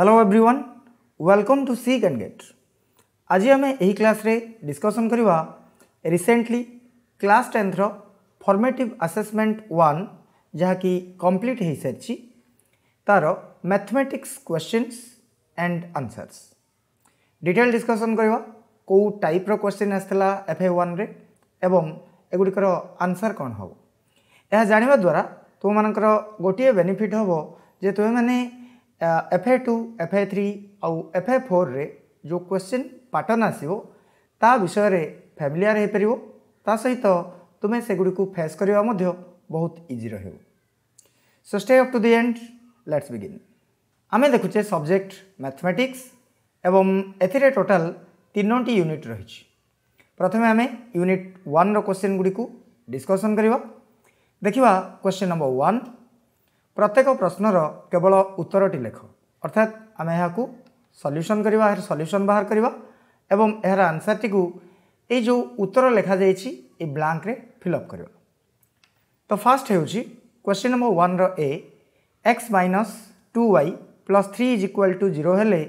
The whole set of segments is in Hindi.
Hello everyone welcome to c connect আজি আমি এই ক্লাস রে ডিসকাসন করিবা রিসেন্টলি ক্লাস 10 থরো ফরমেটিভ অ্যাসেসমেন্ট 1 যাহা কি কমপ্লিট হইছে চি তারো mathematics questions and answers detailed discussion করিবা কো টাইপ র কোশ্চেন আসतला एफए 1 রে এবম এগুডিকরো আনসার কোন হবো এ জানিবা দ্বারা তো মানকর গটিয়ে বেনিফিট হবো যে তো মানে ಎಫೆ ಟು ಎಫೆ ಥ್ರೀ ಅವು ಎಫೆ ಫೋರ್ರೆ ଯେଉଁ କ୍ୱେଶ୍ଚିନ୍ ପାଟର୍ନ ଆସିବ ତା ବିଷୟରେ ଫ୍ୟାମିଲିଆର ହୋଇପାରିବ ତା ସହିତ ତୁମେ ସେଗୁଡ଼ିକୁ ଫେସ୍ କରିବା ମଧ୍ୟ ବହୁତ ଇଜି ରହିବ so stay up to the end let's begin ଆମେ ଦେଖୁଛେ ସବଜେକ୍ଟ ମ୍ୟାଥମେଟିକ୍ସ ଏବଂ ଏଥିରେ ଟୋଟାଲ ତିନୋଟି ୟୁନିଟ୍ ରହିଛି ପ୍ରଥମେ ଆମେ ୟୁନିଟ୍ ୱାନ୍ର କ୍ୱେଶ୍ଚିନ୍ ଗୁଡ଼ିକୁ ଡିସ୍କସନ୍ କରିବା ଦେଖିବା କ୍ୱେଶ୍ଚିନ୍ ନମ୍ବର ୱାନ୍ ପ୍ରତ୍ୟେକ ପ୍ରଶ୍ନର କେବଳ ଉତ୍ତରଟି ଲେଖ ଅର୍ଥାତ୍ ଆମେ ଏହାକୁ ସଲ୍ୟୁସନ୍ କରିବା ଏହାର ସଲ୍ୟୁସନ୍ ବାହାର କରିବା ଏବଂ ଏହାର ଆନ୍ସାର୍ଟିକୁ ଏଇ ଯେଉଁ ଉତ୍ତର ଲେଖାଯାଇଛି ଏ ବ୍ଲାଙ୍କରେ ଫିଲ୍ଅପ୍ କରିବା ତ ଫାର୍ଷ୍ଟ ହେଉଛି କ୍ୱେଶ୍ଚିନ୍ ନମ୍ବର ୱାନ୍ର a x minus two y plus three is equal to zero ହେଲେ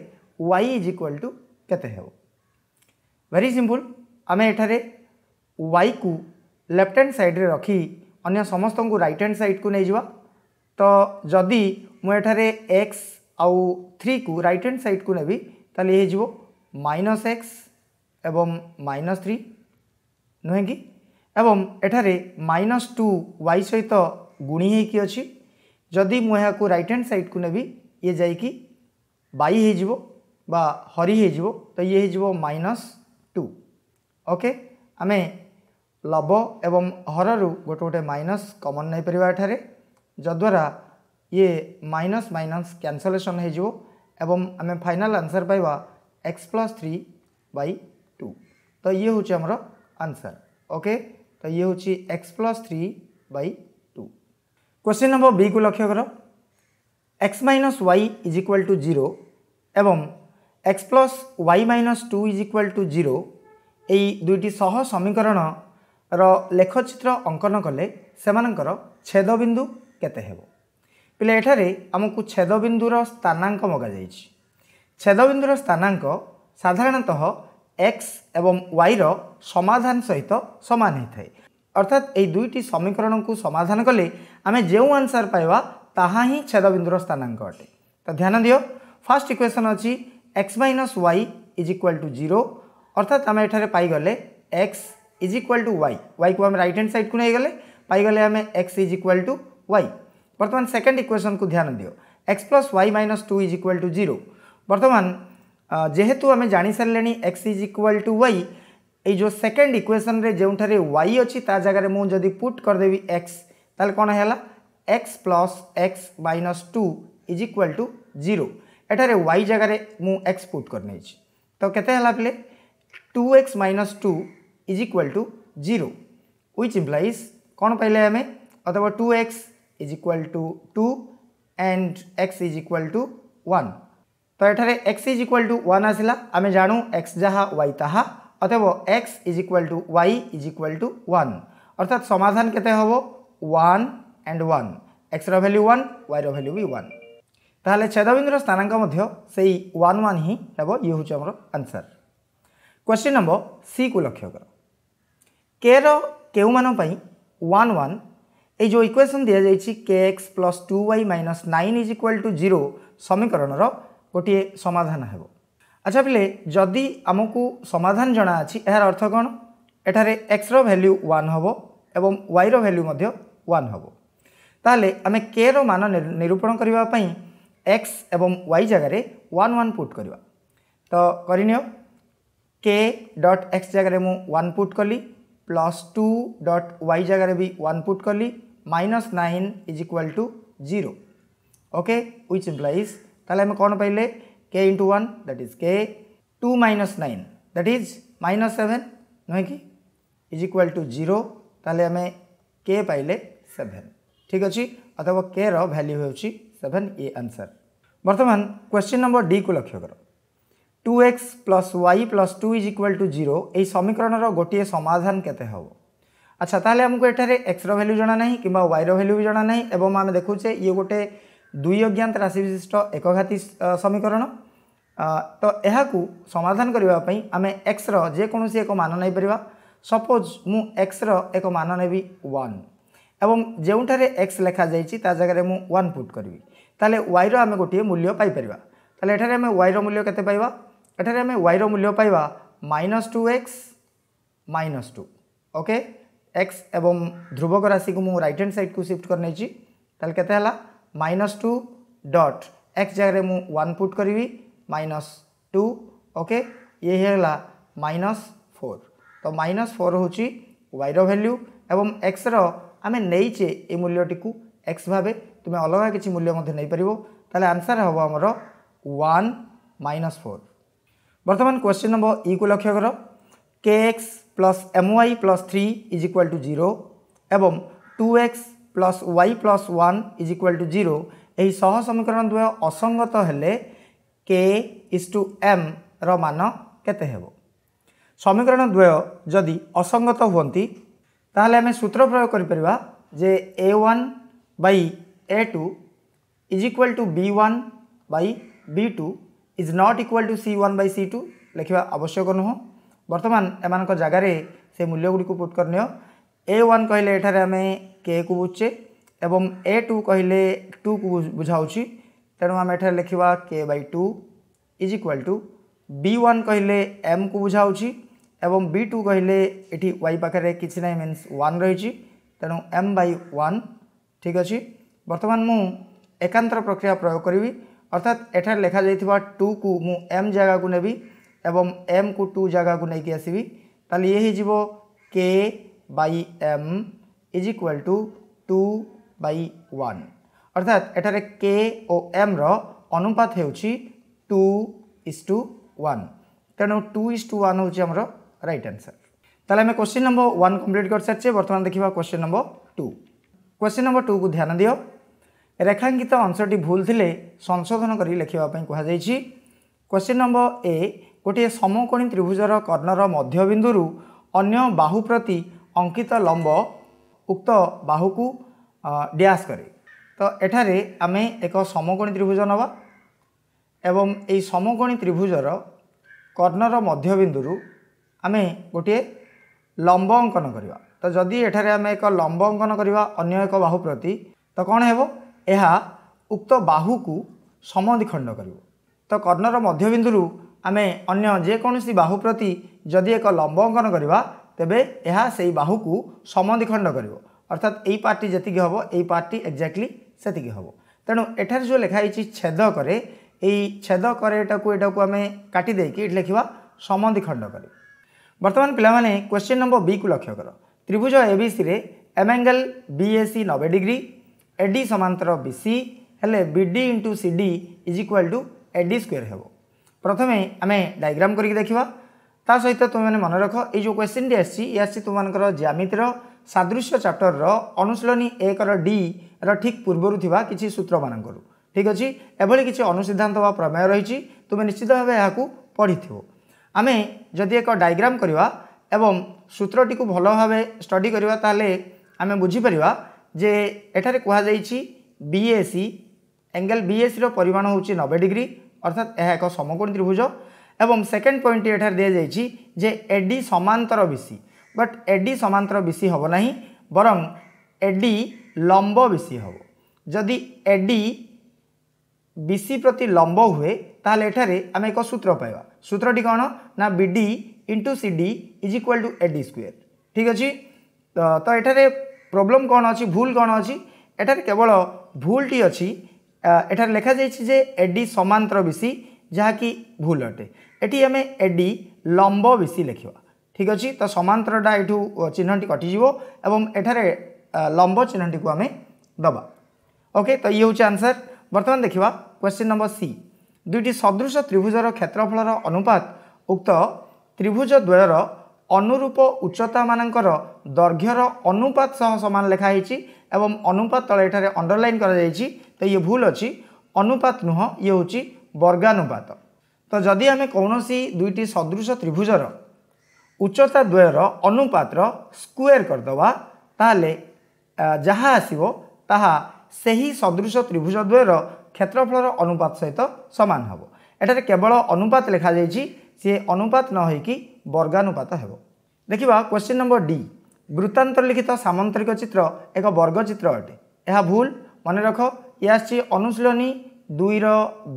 ୱାଇ ଇଜ୍ ଇକ୍ୱାଲ୍ ଟୁ କେତେ ହେବ ଭେରି ସିମ୍ପୁଲ୍ ଆମେ ଏଠାରେ ୱାଇକୁ ଲେଫ୍ଟ ହ୍ୟାଣ୍ଡ ସାଇଡ଼୍ରେ ରଖି ଅନ୍ୟ ସମସ୍ତଙ୍କୁ ରାଇଟ୍ ହ୍ୟାଣ୍ଡ ସାଇଡ଼୍କୁ ନେଇଯିବା तो जदि मुझे एक्स आउ थ्री को रईट हैंड सैड को नेबी तेल ये माइनस एक्स एवं माइनस थ्री नुहे कि माइनस टू वाई सहित गुणी होकि अच्छी जदि मुझे रईट हैंड सैड को नेबी ये जाकि बा हरी हो तो ये हो माइनस टू ओके आम लब एवं हर रु गोटे गोटे माइनस कमन नहीं पार एठारे ଯଦ୍ୱାରା ଇଏ ମାଇନସ୍ ମାଇନସ୍ କ୍ୟାନସଲେସନ୍ ହୋଇଯିବ ଏବଂ ଆମେ ଫାଇନାଲ୍ ଆନ୍ସର୍ ପାଇବା x plus three by two ତ ଇଏ ହେଉଛି ଆମର ଆନ୍ସର୍ ଓକେ ତ ଇଏ ହେଉଛି x plus three by two question number ବିକୁ ଲକ୍ଷ୍ୟ କର x minus y is equal to zero ଏବଂ x plus y minus two is equal to zero ଏଇ ଦୁଇଟି ସହ ସମୀକରଣର ଲେଖଚିତ୍ର ଅଙ୍କନ କଲେ ସେମାନଙ୍କର ଛେଦ କେତେ ହେବ ପିଲା ଏଠାରେ ଆମକୁ ଛେଦବିନ୍ଦୁର ସ୍ଥାନାଙ୍କ ମଗାଯାଇଛି ଛେଦବିନ୍ଦୁର ସ୍ଥାନାଙ୍କ ସାଧାରଣତଃ ଏକ୍ସ ଏବଂ ୱାଇର ସମାଧାନ ସହିତ ସମାନ ହୋଇଥାଏ ଅର୍ଥାତ୍ ଏହି ଦୁଇଟି ସମୀକରଣକୁ ସମାଧାନ କଲେ ଆମେ ଯେଉଁ ଆନ୍ସାର ପାଇବା ତାହା ହିଁ ଛେଦବିନ୍ଦୁର ସ୍ଥାନାଙ୍କ ଅଟେ ତ ଧ୍ୟାନ ଦିଅ ଫାର୍ଷ୍ଟ ଇକ୍ୱେସନ୍ ଅଛି x minus y is equal to zero ଅର୍ଥାତ୍ ଆମେ ଏଠାରେ ପାଇଗଲେ x is equal to y ୱାଇକୁ ଆମେ ରାଇଟ୍ ହ୍ୟାଣ୍ଡ ସାଇଡ଼୍କୁ ନେଇଗଲେ ପାଇଗଲେ ଆମେ x is equal to y बर्तमान सेकेंड इक्वेसन को ध्यान दियो x plus y minus two is equal to zero बर्तमान जेहेतु आम जा सारे x is equal to y यो सेकेंड इक्वेसन रे जो वाई अच्छी जगह मुझे पुट करदेवि एक्स ताल कौन है x plus x minus two is equal to zero एठार वाई जगार मुक्स पुट कर तो केते पे two x minus two is equal to zero which implies कौन पाइले आम अथवा two x is equal to two and x is equal to one तो यार x is equal to one आसला आम जानू एक्स जहाँ वाई ताहा अतएव x is equal to y is equal to one अर्थात समाधान के and one x value one y value भी वन তাহলে ছেদবিন্দুর स्थाना से वन ওয়ান ये हूँ ইয়ে হচ্ছে আমার আনসার কোশ্চিন নম্বর সি কু লক্ষ্য কর কে র কেউ वन वन जो इक्वेशन दि जाइए k x plus two y minus nine is equal to zero समीकरण गोटे समाधान हो अच्छा पिले जदि आम को समाधान जना अच्छी यार अर्थ कौन एटारे एक्सर भैल्यू वन हम एवं वाई रैल्यू वन हम तेल आम के मान निरूपण करने एक्स एवं वाई जगार वन वन पुट करवा तो करनी के डट एक्स जगार मुझ वन पुट कली प्लस टू डट वाई जगार भी वन पुट कली minus nine is equal to zero okay which implies तमें कौन पाइले k into one that is k two minus nine that is minus seven नुहे कि इज इक्वाल टू जीरो आम के पाइले सेभेन ठीक अच्छे अथवा के रैल्यू हूँ सेभेन ए आंसर बर्तमान क्वेश्चन नंबर डी को लक्ष्य कर two x plus y plus two is equal to zero समीकरण रोटे समाधान केव अच्छा तेल आमको एटे एक्सरो भैल्यू जाना कि वाई रैल्यू भी जाना ना आम देखुचे ये गोटे दुई अज्ञात राशि विशिष्ट एकघाती समीकरण तो यह समाधान करने आम एक्सर जेकोसी एक मान नहींपर सपोज मु एक्स रान ने वो जोठे एक्स लेखा जा जगह वन पुट करी तेल वाइर आम गोटे मूल्य पाई तेल एटे आम रूल्य मूल्य केठार आम पाइबा minus two x minus two okay okay? X एवं ध्रुवक राशि को मुझे रईट हैंड सैड को सिफ्ट कर नहीं के माइनस टू डट एक्स जगह मुझे वन पुट करी माइनस टू ओके ये है माइनस फोर तो माइनस फोर हूँ वाइर भैल्यू एवं एक्सर आम नहींचे ये मूल्यटी को एक्स भाव तुम्हें अलग किसी मूल्य नहीं पार तेल आंसर हम आमर वन माइनस फोर बर्तमान क्वेश्चन नंबर इ e को लक्ष्य कर के x plus m y plus three is equal to zero एवं two x plus y plus one is equal to zero ଏହି ସହ ସମୀକରଣ ଦ୍ୱୟ ଅସଙ୍ଗତ ହେଲେ କେ ଇଜ୍ ଟୁ ଏମ୍ର ମାନ କେତେ ହେବ ସମୀକରଣ ଦ୍ୱୟ ଯଦି ଅସଙ୍ଗତ ହୁଅନ୍ତି ତାହେଲେ ଆମେ ସୂତ୍ର ପ୍ରୟୋଗ କରିପାରିବା ଯେ a one by a two is equal to b one by b two is not equal to c one by c two ଲେଖିବା ଆବଶ୍ୟକ ନୁହଁ ବର୍ତ୍ତମାନ ଏମାନଙ୍କ ଜାଗାରେ ସେ ମୂଲ୍ୟଗୁଡ଼ିକୁ ପୁଟ୍ କରିନିଅ ଏ ୱାନ୍ କହିଲେ ଏଠାରେ ଆମେ କେକୁ ବୁଝୁଛେ ଏବଂ ଏ ଟୁ କହିଲେ ଟୁକୁ ବୁଝାଉଛି ତେଣୁ ଆମେ ଏଠାରେ ଲେଖିବା k by two is equal to b one କହିଲେ ଏମ୍କୁ ବୁଝାଉଛି এবং বি টু কহিলে এটি ওয়াই পাখে কিছু না মিন্স ওয়ান রয়েছে তেমন এম বাই ওয়ান ঠিক আছে বর্তমান মু একান্তর প্রক্রিয়া প্রয়োগ করবি অর্থাৎ এঠার লেখা যাই টু কু মু এম জায়গা নেবি एवं एम को टू जगह को लेकिन आसवि ताल ये हो k by m is equal to two by one अर्थात एठार के ओ एम रनुपात हो टू इज टू वन तेणु टू इज टू वन हूँ आम रईट आंसर তাহলে আমি কোশ্চিন নম্বর ওয়ান কমপ্লিট করে সারিছে বর্তমানে দেখা question number two question number two কু ধ্যান দিও রেখাঙ্কিত অংশটি ভুল লে সংশোধন করে লেখা কুহযাই কোশ্চিন নম্বর এ ଗୋଟିଏ ସମକୋଣୀ ତ୍ରିଭୁଜର କର୍ଣ୍ଣର ମଧ୍ୟବିନ୍ଦୁରୁ ଅନ୍ୟ ବାହୁ ପ୍ରତି ଅଙ୍କିତ ଲମ୍ବ ଉକ୍ତ ବାହୁକୁ ଡ୍ୟାସ୍ କରେ ତ ଏଠାରେ ଆମେ ଏକ ସମକୋଣୀ ତ୍ରିଭୁଜ ନେବା ଏବଂ ଏହି ସମକୋଣୀ ତ୍ରିଭୁଜର କର୍ଣ୍ଣର ମଧ୍ୟବିନ୍ଦୁରୁ ଆମେ ଗୋଟିଏ ଲମ୍ବ ଅଙ୍କନ କରିବା ତ ଯଦି ଏଠାରେ ଆମେ ଏକ ଲମ୍ବ ଅଙ୍କନ କରିବା ଅନ୍ୟ ଏକ ବାହୁ ପ୍ରତି ତ କ'ଣ ହେବ ଏହା ଉକ୍ତ ବାହୁକୁ ସମଧିଖଣ୍ଡ କରିବ ତ କର୍ଣ୍ଣର ମଧ୍ୟବିନ୍ଦୁରୁ ଆମେ ଅନ୍ୟ ଯେକୌଣସି ବାହୁ ପ୍ରତି ଯଦି ଏକ ଲମ୍ବ ଅଙ୍କନ କରିବା ତେବେ ଏହା ସେହି ବାହୁକୁ ସମଦ୍ୱିଖଣ୍ଡ କରିବ ଅର୍ଥାତ୍ ଏଇ ପାର୍ଟଟି ଯେତିକି ହେବ ଏଇ ପାର୍ଟଟି ଏକ୍ଜାକ୍ଟଲି ସେତିକି ହେବ ତେଣୁ ଏଠାରେ ଯେଉଁ ଲେଖା ହେଇଛି ଛେଦ କରେ ଏଇ ଛେଦ କରେ ଏଟାକୁ ଏଟାକୁ ଆମେ କାଟି ଦେଇକି ଏଠି ଲେଖିବା ସମଦ୍ୱିଖଣ୍ଡ କରେ ବର୍ତ୍ତମାନ ପିଲାମାନେ କ୍ୱେଶ୍ଚିନ୍ ନମ୍ବର ବିକୁ ଲକ୍ଷ୍ୟ କର ତ୍ରିଭୁଜ ଏବିସିରେ ଏମ୍ ଆଙ୍ଗେଲ୍ ବିଏସି ନବେ ଡିଗ୍ରୀ ଏଡି ସମାନ୍ତର ବିସି ହେଲେ BD into CD is equal to AD square ହେବ ପ୍ରଥମେ ଆମେ ଡାଇଗ୍ରାମ କରିକି ଦେଖିବା ତା ସହିତ ତୁମେମାନେ ମନେ ରଖ ଏଇ ଯେଉଁ କ୍ୱେଶ୍ଚିନ୍ଟି ଆସିଛି ଏ ଆସିଛି ତୁମମାନଙ୍କର ଜ୍ୟାମିତିର ସାଦୃଶ୍ୟ ଚାପ୍ଟରର ଅନୁଶୀଳନୀ ଏକର ଡିର ଠିକ୍ ପୂର୍ବରୁ ଥିବା କିଛି ସୂତ୍ରମାନଙ୍କରୁ ଠିକ୍ ଅଛି ଏଭଳି କିଛି ଅନୁସିଦ୍ଧାନ୍ତ ବା ପ୍ରମେୟ ରହିଛି ତୁମେ ନିଶ୍ଚିତ ଭାବେ ଏହାକୁ ପଢ଼ିଥିବ ଆମେ ଯଦି ଏକ ଡାଇଗ୍ରାମ କରିବା ଏବଂ ସୂତ୍ରଟିକୁ ଭଲ ଭାବେ ଷ୍ଟଡି କରିବା ତାହେଲେ ଆମେ ବୁଝିପାରିବା ଯେ ଏଠାରେ କୁହାଯାଇଛି ବିଏସି ଏଙ୍ଗେଲ ବିଏସିର ପରିମାଣ ହେଉଛି ନବେ ଡିଗ୍ରୀ অর্থাৎ এহা এক সমকোণ ত্রিভুজ এবং সেকেন্ড পয়েন্টটি এখানে দিয়ে যাই যে এডি সমান্তর বিসি বট এডি সমান্তর বিসি হব না বরং এডি লম্ব বিসি হব যদি এডি বিসি প্রতি লম্ব হুয়ে তাহলে এখানে আমি এক সূত্র পাইবা সূত্রটি কোণ না BD into CD is equal to AD square ঠিক আছে তো এখানে প্রোবলেম কোণ অ ভুল কোণ অ এটার কেবল ভুলটি অ ଏଠାରେ ଲେଖାଯାଇଛି ଯେ ଏଡ଼ି ସମାନ୍ତର ବିସି ଯାହାକି ଭୁଲ ଅଟେ ଏଠି ଆମେ ଏଡ଼ି ଲମ୍ବ ବିସି ଲେଖିବା ଠିକ୍ ଅଛି ତ ସମାନ୍ତରଟା ଏଠୁ ଚିହ୍ନଟି କଟିଯିବ ଏବଂ ଏଠାରେ ଲମ୍ବ ଚିହ୍ନଟିକୁ ଆମେ ଦେବା ଓକେ ତ ଇଏ ହେଉଛି ଆନ୍ସର୍ ବର୍ତ୍ତମାନ ଦେଖିବା କ୍ୱେଶ୍ଚିନ୍ ନମ୍ବର ସି ଦୁଇଟି ସଦୃଶ ତ୍ରିଭୁଜର କ୍ଷେତ୍ରଫଳର ଅନୁପାତ ଉକ୍ତ ତ୍ରିଭୁଜ ଦ୍ୱୟର ଅନୁରୂପ ଉଚ୍ଚତାମାନଙ୍କର ଦୈର୍ଘ୍ୟର ଅନୁପାତ ସହ ସମାନ ଲେଖା ହେଇଛି এবং অনুপাত তলে এখানে অন্ডরলাইন করা যাইছি তো ইয়ে ভুল অছি অনুপাত নুহ ইয়ে হচ্ছে বর্গানুপাত তো যদি আমি কৌশি দুইটি সদৃশ ত্রিভুজর উচ্চতা দ্বয়ের অনুপাতর স্কোয়ার করদেবা তাহলে যা আসব তাহা ସେହି ସଦୃଶ ତ୍ରିଭୁଜ ଦ୍ୱୟର କ୍ଷେତ୍ରଫଳର ଅନୁପାତ ସହିତ ସମାନ ହେବ ଏଠାରେ କେବଳ ଅନୁପାତ ଲେଖାଯାଇଛି ସିଏ ଅନୁପାତ ନ ହୋଇକି ବର୍ଗାନୁପାତ ହେବ ଦେଖିବା କ୍ୱେଶ୍ଚିନ୍ ନମ୍ବର ଡି ବୃତ୍ତାନ୍ତର ଲିଖିତ ସାମନ୍ତରିକ ଚିତ୍ର ଏକ ବର୍ଗଚିତ୍ର ଅଟେ ଏହା ଭୁଲ ମନେ ରଖ ଏ ଆସିଛି ଅନୁଶୀଳନୀ ଦୁଇର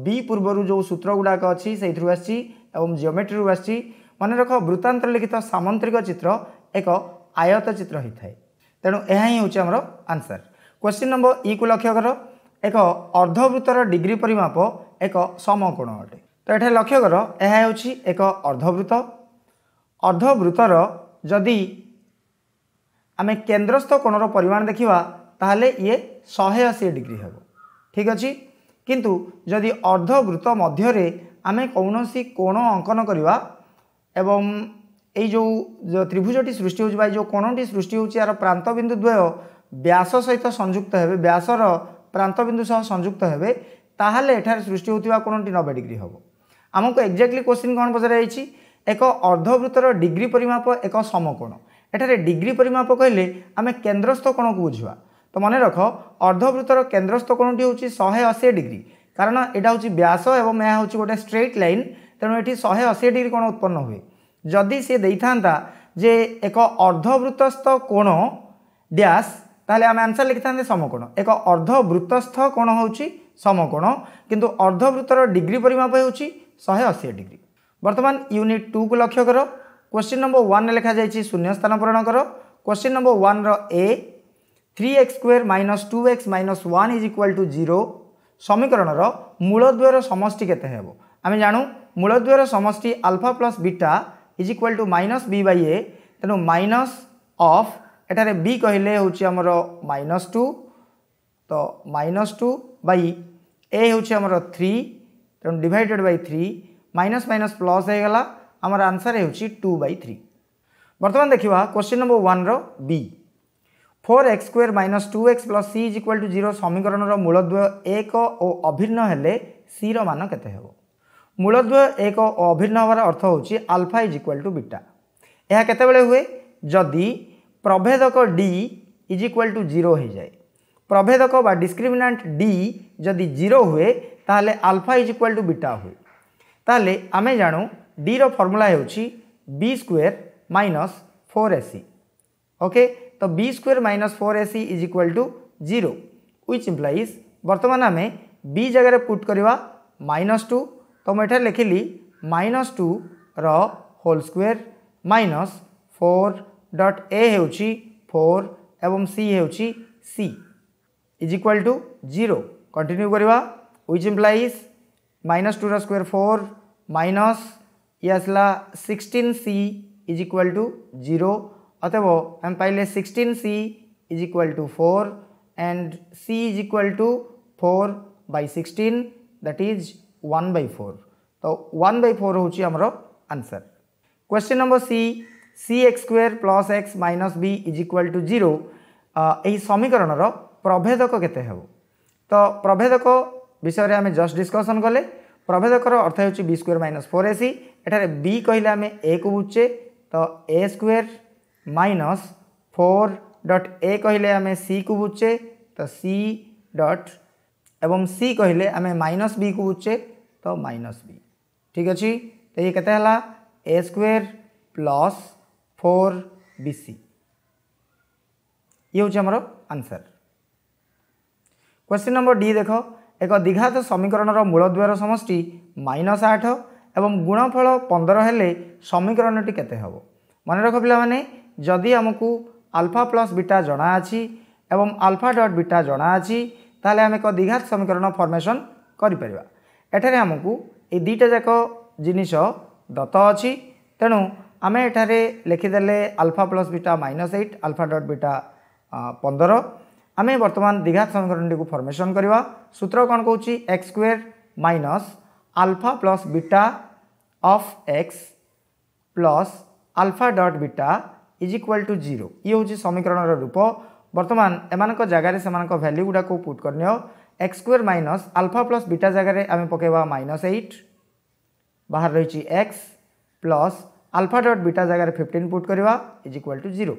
ବି ପୂର୍ବରୁ ଯେଉଁ ସୂତ୍ର ଗୁଡ଼ାକ ଅଛି ସେଇଥିରୁ ଆସିଛି ଏବଂ ଜିଓମେଟ୍ରିରୁ ଆସିଛି ମନେରଖ ବୃତ୍ତାନ୍ତର ଲିଖିତ ସାମନ୍ତରିକ ଚିତ୍ର ଏକ ଆୟତ ଚିତ୍ର ହୋଇଥାଏ ତେଣୁ ଏହା ହିଁ ହେଉଛି ଆମର ଆନ୍ସର୍ କ୍ୱେଶ୍ଚିନ୍ ନମ୍ବର ଇକୁ ଲକ୍ଷ୍ୟ କର ଏକ ଅର୍ଦ୍ଧବୃତ୍ତର ଡିଗ୍ରୀ ପରିମାପ ଏକ ସମକୋଣ ଅଟେ ତ ଏଠାରେ ଲକ୍ଷ୍ୟ କର ଏହା ହେଉଛି ଏକ ଅର୍ଦ୍ଧବୃତ୍ତ ଅର୍ଦ୍ଧବୃତ୍ତର ଯଦି आम केन्द्रस्थ कोण परिमाण देखा तेल ये शहे अशी डिग्री हे ठीक अच्छे किंतु जदि अर्धवृत्त मध्य आम कौन कोण अंकन करवा एवं जो त्रिभुजटी सृष्टि हो कोणटी सृष्टि होार प्रांतबिंदु द्वय व्यास सहित संयुक्त हे व्यासर प्रांतबिंदु सह संयुक्त हे ताल सृष्टि होता कोणटी नबे डिग्री हे आमको एक्जाक्टली क्वेश्चन कौन पचार एक अर्धवृत्तर डिग्री परिमाप एक समकोण এখানে ডিগ্রি পরিমাপ কহিলে আমি কেন্দ্রস্থ কোণকে বুঝবা তো মনে রখ অর্ধবৃত্তর কেন্দ্রস্থ কোণটি হচ্ছে শহে অশী ডিগ্রি কারণ এটা হচ্ছে ব্যাস এবং এ হচ্ছে গোটে স্ট্রেট লাইন তেমন এটি শহে অশী ডিগ্রি কোণ উৎপন্ন হুয়ে যদি সে দেইথান্তা যে এক অর্ধবৃত্তস্থ কোণ ড্যাশ তাহলে আমি আনসার লিখি থাকে সমকোণ এক অর্ধবৃত্তস্থ কোণ হচ্ছে সমকোণ কিন্তু অর্ধবৃত্তর ডিগ্রি পরিমাপ হচ্ছে শহে অশী ডিগ্রি বর্তমান ইউনিট টু কু লক্ষ্য কর क्वेश्चन नंबर वन लिखा जा शून्य स्थान पूरण कर question number one a three x square minus two x minus one is equal to zero समीकरण मूलद्वयर समष्टि के आम जानू मूलद्वयर समष्टि alpha plus beta is equal to minus b by a तेणु माइनस अफ एटार बी कहले हूँ आमर माइनस टू तो माइनस टू बै ए हूँ आमर थ्री तेणु divided by three minus minus plus हो আমার আনসার ହେଉଛି টু বাই থ্রি বর্তমান দেখা কোশ্চিন নম্বর ওয়ান্র b four x square minus two x plus c is equal to zero সমীকরণর মূলদ্বয় এক ও অভিন্ন হলে সির মান কেতে হব মূলদ্বয় এক ও অভিন্ন হওয়ার অর্থ হচ্ছে alpha is equal to beta ଏହା କେତେବେଳେ ହୁଏ ଯଦି ପ୍ରଭେଦକ D is equal to zero ହୋଇଯାଏ ପ୍ରଭେଦକ ବା ଡିସ୍କ୍ରିମିନାଣ୍ଟ ଡି ଯଦି ଜିରୋ ହୁଏ ତାହେଲେ alpha is equal to beta ହୁଏ ତାହେଲେ ଆମେ ଜାଣୁ डी रमुला हो square minus four a c okay तो b square minus four a c is equal to zero which implies बर्तमान आम बी जगार पुट करवा माइनस टू तो मुझे लिखिली minus two whole square minus four dot a हूँ फोर एवं सी हे c is equal to zero continue करवा ह्विच इम्प्लाइज माइनस टू रोर माइनस आसला sixteen c is equal to zero अथब आम पाइले sixteen c is equal to four and c is equal to four by sixteen that is one by four तो वन बै फोर हूँ आम answer question number C C x square plus x minus b is equal to zero समीकरण प्रभेदक के तो प्रभेदक विषय में आम जस्ट डिस्कसन कले प्रभेदकर अर्थ हो स्क् माइनस फोर ए सी এখানে বি কহিলে আমি এ কু বুঝে তো A square minus four dot A কহিলে আমি সি কু বুঝে তো সি ডট এবং সি কহিলে আমি মাইনস বি কু বুঝে তো মাইনস বি ঠিক আছে তো ইয়ে কেতে হল a square plus four bc ইয়ে হচ্ছে আমার আনসার কোশ্চিন নম্বর ডি দেখ এক দ্বিঘাত সমীকরণর মূলদ্বয়ের সমষ্টি মাইনস আঠ এবং গুণফল পনেরো হলে সমীকরণটি কেতে হব মনে রখ পিলামানে যদি আমি আলফা প্লস বিটা জনা আছে এবং আলফা ডট বিটা জনা আছে তাহলে আমি এক দ্বিঘাত সমীকরণ ফর্মেসন করে পারা এখানে আমি এই দুইটা যাক জিনিস দত অছি তেণু আমি এখানে লিখিদেলে alpha plus beta minus eight alpha dot beta পনের আমি বর্তমান দ্বিঘাত সমীকরণটি ফর্মেসন করা সূত্র কণ কুচি x square minus alpha plus beta of x plus alpha dot beta is equal to zero ये हूँ समीकरण रूप बर्तमान एम जगार से भैल्यू गुड़ाक पुट करनी x square minus alpha plus beta जगार आम माइनस एट बाहर रही x plus alpha dot beta जगार फिफ्टन पुट करवा is equal to zero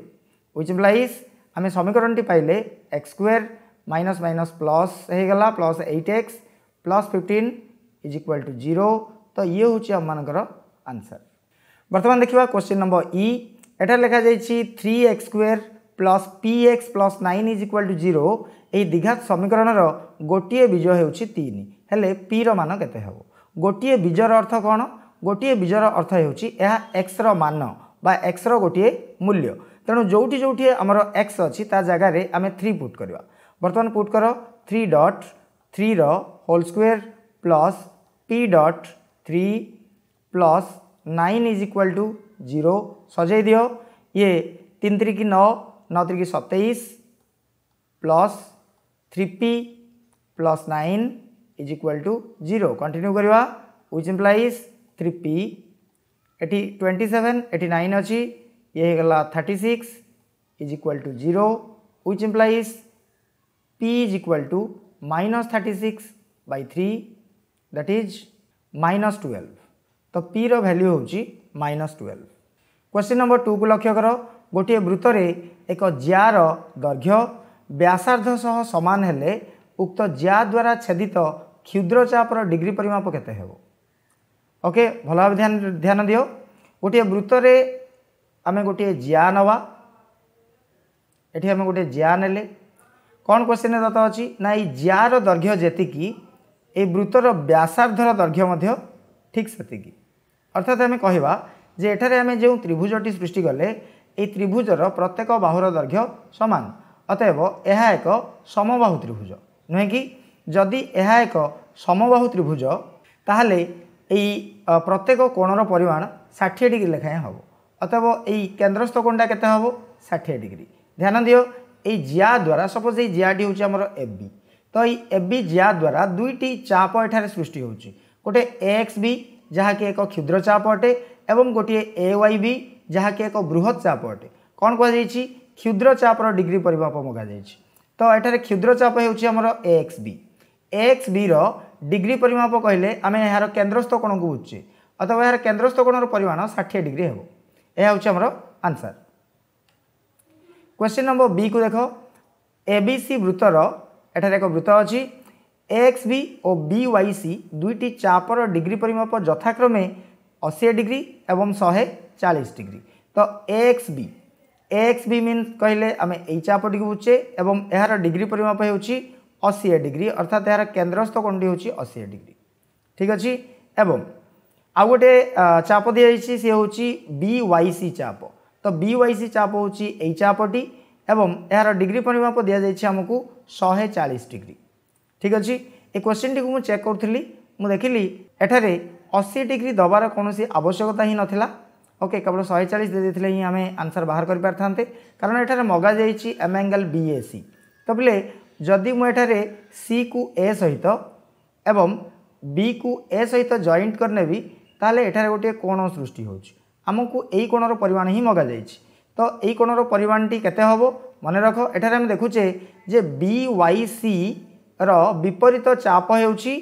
which implies आम समीकरण टी पाइले x square minus minus plus होगा plus eight x plus fifteen is equal to zero तो ये हूँ आमर आंसर बर्तमान देखा क्वेश्चन नंबर इ लिखा लिखाई three x square plus p x plus nine is equal to zero दीघात समीकरण गोटे बीज हो तीन हेले पी रान के गोटे बीजर अर्थ कौन ଗୋଟିଏ ବୀଜର ଅର୍ଥ ହେଉଛି ଏହା ଏକ୍ସର ମାନ ବା ଏକ୍ସର ଗୋଟିଏ ମୂଲ୍ୟ ତେଣୁ ଯେଉଁଠି ଯେଉଁଠି ଆମର ଏକ୍ସ ଅଛି ତା ଜାଗାରେ पुट ଥ୍ରୀ ପୁଟ୍ କରିବା ବର୍ତ୍ତମାନ ପୁଟ୍ କର ଥ୍ରୀ ଡଟ୍ ଥ୍ରୀର whole p dot three plus nine is equal to zero सजाई दियो ये तीन त्रिकी नौ नौ त्रिकी सत्ताईस plus three p plus nine is equal to zero continue करवा विच इम्प्लाइज थ्री पी एटी ट्वेंटी सेवेन एटी नाइन अच्छी ये गला thirty six is equal to zero which implies p is equal to minus thirty six by three that is minus twelve ତ ପିର ଭାଲ୍ୟୁ ହେଉଛି ମାଇନସ୍ ଟୁଏଲ୍ଭ କ୍ୱେଶ୍ଚିନ୍ ନମ୍ବର ଟୁକୁ ଲକ୍ଷ୍ୟ କର ଗୋଟିଏ ବୃତ୍ତରେ ଏକ ଜିଆର ଦୈର୍ଘ୍ୟ ବ୍ୟାସାର୍ଦ୍ଧ ସହ ସମାନ ହେଲେ ଉକ୍ତ ଜିଆ ଦ୍ୱାରା ଛେଦିତ କ୍ଷୁଦ୍ରଚାପର ଡିଗ୍ରୀ ପରିମାପ କେତେ ହେବ ଓକେ ଭଲ ଭାବେ ଧ୍ୟାନ ଧ୍ୟାନ ଦିଅ ଗୋଟିଏ ବୃତ୍ତରେ ଆମେ ଗୋଟିଏ ଜିଆ ନେବା ଏଠି ଆମେ ଗୋଟିଏ ଜିଆ ନେଲେ କ'ଣ କ୍ୱେଶ୍ଚିନ୍ ଦତ ଅଛି ନା ଏଇ ଜିଆର ଦୈର୍ଘ୍ୟ ଯେତିକି এই বৃত্তর ব্যাসার্ধর দৈর্ঘ্য মধ্য ঠিক সেতিকি অর্থাৎ আমি কহবা যে এখানে আমি যে ত্রিভুজটি সৃষ্টি কলে এই ত্রিভুজর প্রত্যেক বাহুর দৈর্ঘ্য সমান অতএব ଏହା ଏକ ସମବାହୁ ତ୍ରିଭୁଜ ନୁହେଁ କି ଯଦି ଏହା ଏକ ସମବାହୁ ତ୍ରିଭୁଜ ତାହେଲେ ଏଇ ପ୍ରତ୍ୟେକ କୋଣର ପରିମାଣ ଷାଠିଏ ଡିଗ୍ରୀ ଲେଖାଏଁ ହେବ ଅତଏବ ଏଇ କେନ୍ଦ୍ରସ୍ଥ କୋଣଟା କେତେ ହେବ ଷାଠିଏ ଡିଗ୍ରୀ ଧ୍ୟାନ ଦିଅ ଏଇ ଜିଆ ଦ୍ୱାରା ସପୋଜ୍ ଏଇ ଜିଆଟି ହେଉଛି ଆମର ଏ ବି ତ ଏଇ ଏବି ଯାହାଦ୍ୱାରା ଦୁଇଟି ଚାପ ଏଠାରେ ସୃଷ୍ଟି ହେଉଛି ଗୋଟେ ଏକ୍ସ ବି ଯାହାକି ଏକ କ୍ଷୁଦ୍ର ଚାପ ଅଟେ ଏବଂ ଗୋଟିଏ ଏ ୱାଇ ବି ଯାହାକି ଏକ ବୃହତ୍ ଚାପ ଅଟେ କ'ଣ କୁହାଯାଇଛି କ୍ଷୁଦ୍ର ଚାପର ଡିଗ୍ରୀ ପରିମାପ ମଗାଯାଇଛି ତ ଏଠାରେ କ୍ଷୁଦ୍ର ଚାପ ହେଉଛି ଆମର ଏକ୍ସ ବି ଏକ୍ସ ବିର ଡିଗ୍ରୀ ପରିମାପ କହିଲେ ଆମେ ଏହାର କେନ୍ଦ୍ରସ୍ଥ କୋଣକୁ ବୁଝୁଛେ ଅଥବା ଏହାର କେନ୍ଦ୍ରସ୍ଥ କୋଣର ପରିମାଣ ଷାଠିଏ ଡିଗ୍ରୀ ହେବ ଏହା ହେଉଛି ଆମର ଆନ୍ସର୍ କ୍ୱେଶ୍ଚିନ୍ ନମ୍ବର ବିକୁ ଦେଖ ଏବିସି ବୃତ୍ତର ଏଠାରେ ଏକ ବୃତ୍ତ ଅଛି ଏକ୍ସ ବି ଓ ବି ୱାଇ ସି ଦୁଇଟି ଚାପର ଡିଗ୍ରୀ ପରିମାପ ଯଥାକ୍ରମେ ଅଶୀ ଡିଗ୍ରୀ ଏବଂ ଶହେ ଚାଳିଶ ଡିଗ୍ରୀ ତ X B X B mean କହିଲେ ଆମେ ଏଇ ଚାପଟିକୁ ବୁଝେ ଏବଂ ଏହାର ଡିଗ୍ରୀ ପରିମାପ ହେଉଛି ଅଶୀ ଡିଗ୍ରୀ ଅର୍ଥାତ୍ ଏହାର କେନ୍ଦ୍ରସ୍ଥ କୋଣଟି ହେଉଛି ଅଶୀ ଡିଗ୍ରୀ ଠିକ୍ ଅଛି ଏବଂ ଆଉ ଗୋଟେ ଚାପ ଦିଆଯାଇଛି ସେ ହେଉଛି ବି ୱାଇ ସି ଚାପ ତ ବି ୱାଇ ସି ଚାପ ହେଉଛି ଏଇ ଚାପଟି ଏବଂ ଏହାର ଡିଗ୍ରୀ ପରିମାପ ଦିଆଯାଇଛି ଆମକୁ ଶହେ ଚାଳିଶ ଡିଗ୍ରୀ ଠିକ୍ ଅଛି ଏ କ୍ୱେଶ୍ଚିନ୍ଟିକୁ ମୁଁ ଚେକ୍ କରୁଥିଲି ମୁଁ ଦେଖିଲି ଏଠାରେ ଅଶୀ ଡିଗ୍ରୀ ଦେବାର କୌଣସି ଆବଶ୍ୟକତା ହିଁ ନଥିଲା ଓକେ କେବଳ ଶହେ ଚାଳିଶ ଦେଇଦେଇଥିଲେ ହିଁ ଆମେ ଆନ୍ସର୍ ବାହାର କରିପାରିଥାନ୍ତେ କାରଣ ଏଠାରେ ମଗାଯାଇଛି m angle B A C ତ ବୋଲେ ଯଦି ମୁଁ ଏଠାରେ ସିକୁ ଏ ସହିତ ଏବଂ ବିକୁ ଏ ସହିତ ଜଏଣ୍ଟ କରିନେବି ତାହେଲେ ଏଠାରେ ଗୋଟିଏ କୋଣ ସୃଷ୍ଟି ହେଉଛି ଆମକୁ ଏଇ କୋଣର ପରିମାଣ ହିଁ ମଗାଯାଇଛି তো এই কোণর পরিমাণটি কেতে হব মনে রখ এখানে আমি দেখুছে যে বিওয়াইসি র বিপরীত চাপ হচ্ছে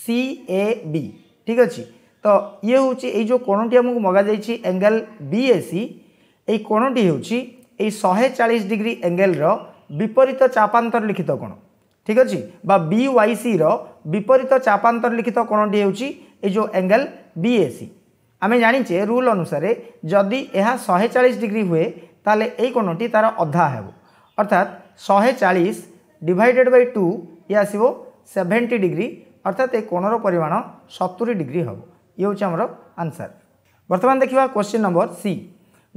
সি এ বি ঠিক আছে তো ইয়ে হচ্ছে এই যে কোণটি আমি মগা যাইছি এঙ্গেল বিএসি এই কোণটি হচ্ছে এই শহে চাশ ডিগ্রি এঙ্গেলর বিপরীত চাপান্তর লিখিত কোণ ঠিক আছে বা বিওয়াইসি র বিপরীত চাপান্তর লিখিত কোণটি হচ্ছে এই যে এঙ্গেল বিএসি আমি জানিছে রুল অনুসারে যদি এহা শহে চাশ ডিগ্রি হুয়ে তাহলে এই কোণটি তার অধা হব অর্থাৎ শহে চাশ ডিভাইডেড বাই টু ইয়ে আসব সেভেন্টি ডিগ্রি অর্থাৎ এই কোণর পরিমাণ সতুরি ডিগ্রি হব ইয়ে হচ্ছে আমার আনসার বর্তমান দেখা কোশ্চিন নম্বর সি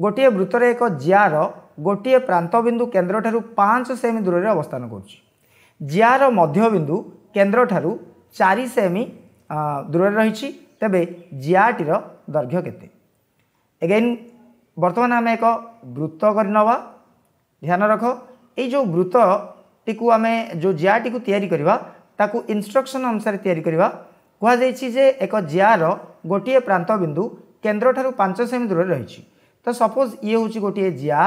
গোটিয়ে বৃত্তরে এক জিয়ার ଗୋଟିଏ ପ୍ରାନ୍ତବିନ୍ଦୁ କେନ୍ଦ୍ରଠାରୁ ପାଞ୍ଚ ସେମି ଦୂରରେ ଅବସ୍ଥାନ କରୁଛି ଜିଆର ମଧ୍ୟବିନ୍ଦୁ କେନ୍ଦ୍ରଠାରୁ ଚାରି ସେମି ଦୂରରେ ରହିଛି ତେବେ ଜିଆଟିର ଦୈର୍ଘ୍ୟ କେତେ ଏଗେନ୍ ବର୍ତ୍ତମାନ ଆମେ ଏକ ବୃତ୍ତ କରିନେବା ଧ୍ୟାନ ରଖ ଏଇ ଯେଉଁ ବୃତ୍ତଟିକୁ ଆମେ ଯେଉଁ ଜିଆଟିକୁ ତିଆରି କରିବା ତାକୁ ଇନ୍ଷ୍ଟ୍ରକ୍ସନ୍ ଅନୁସାରେ ତିଆରି କରିବା କୁହାଯାଇଛି ଯେ ଏକ ଜିଆର ଗୋଟିଏ ପ୍ରାନ୍ତ ବିନ୍ଦୁ କେନ୍ଦ୍ରଠାରୁ ପାଞ୍ଚ ସେମି ଦୂରରେ ରହିଛି ତ ସପୋଜ୍ ଇଏ ହେଉଛି ଗୋଟିଏ ଜିଆ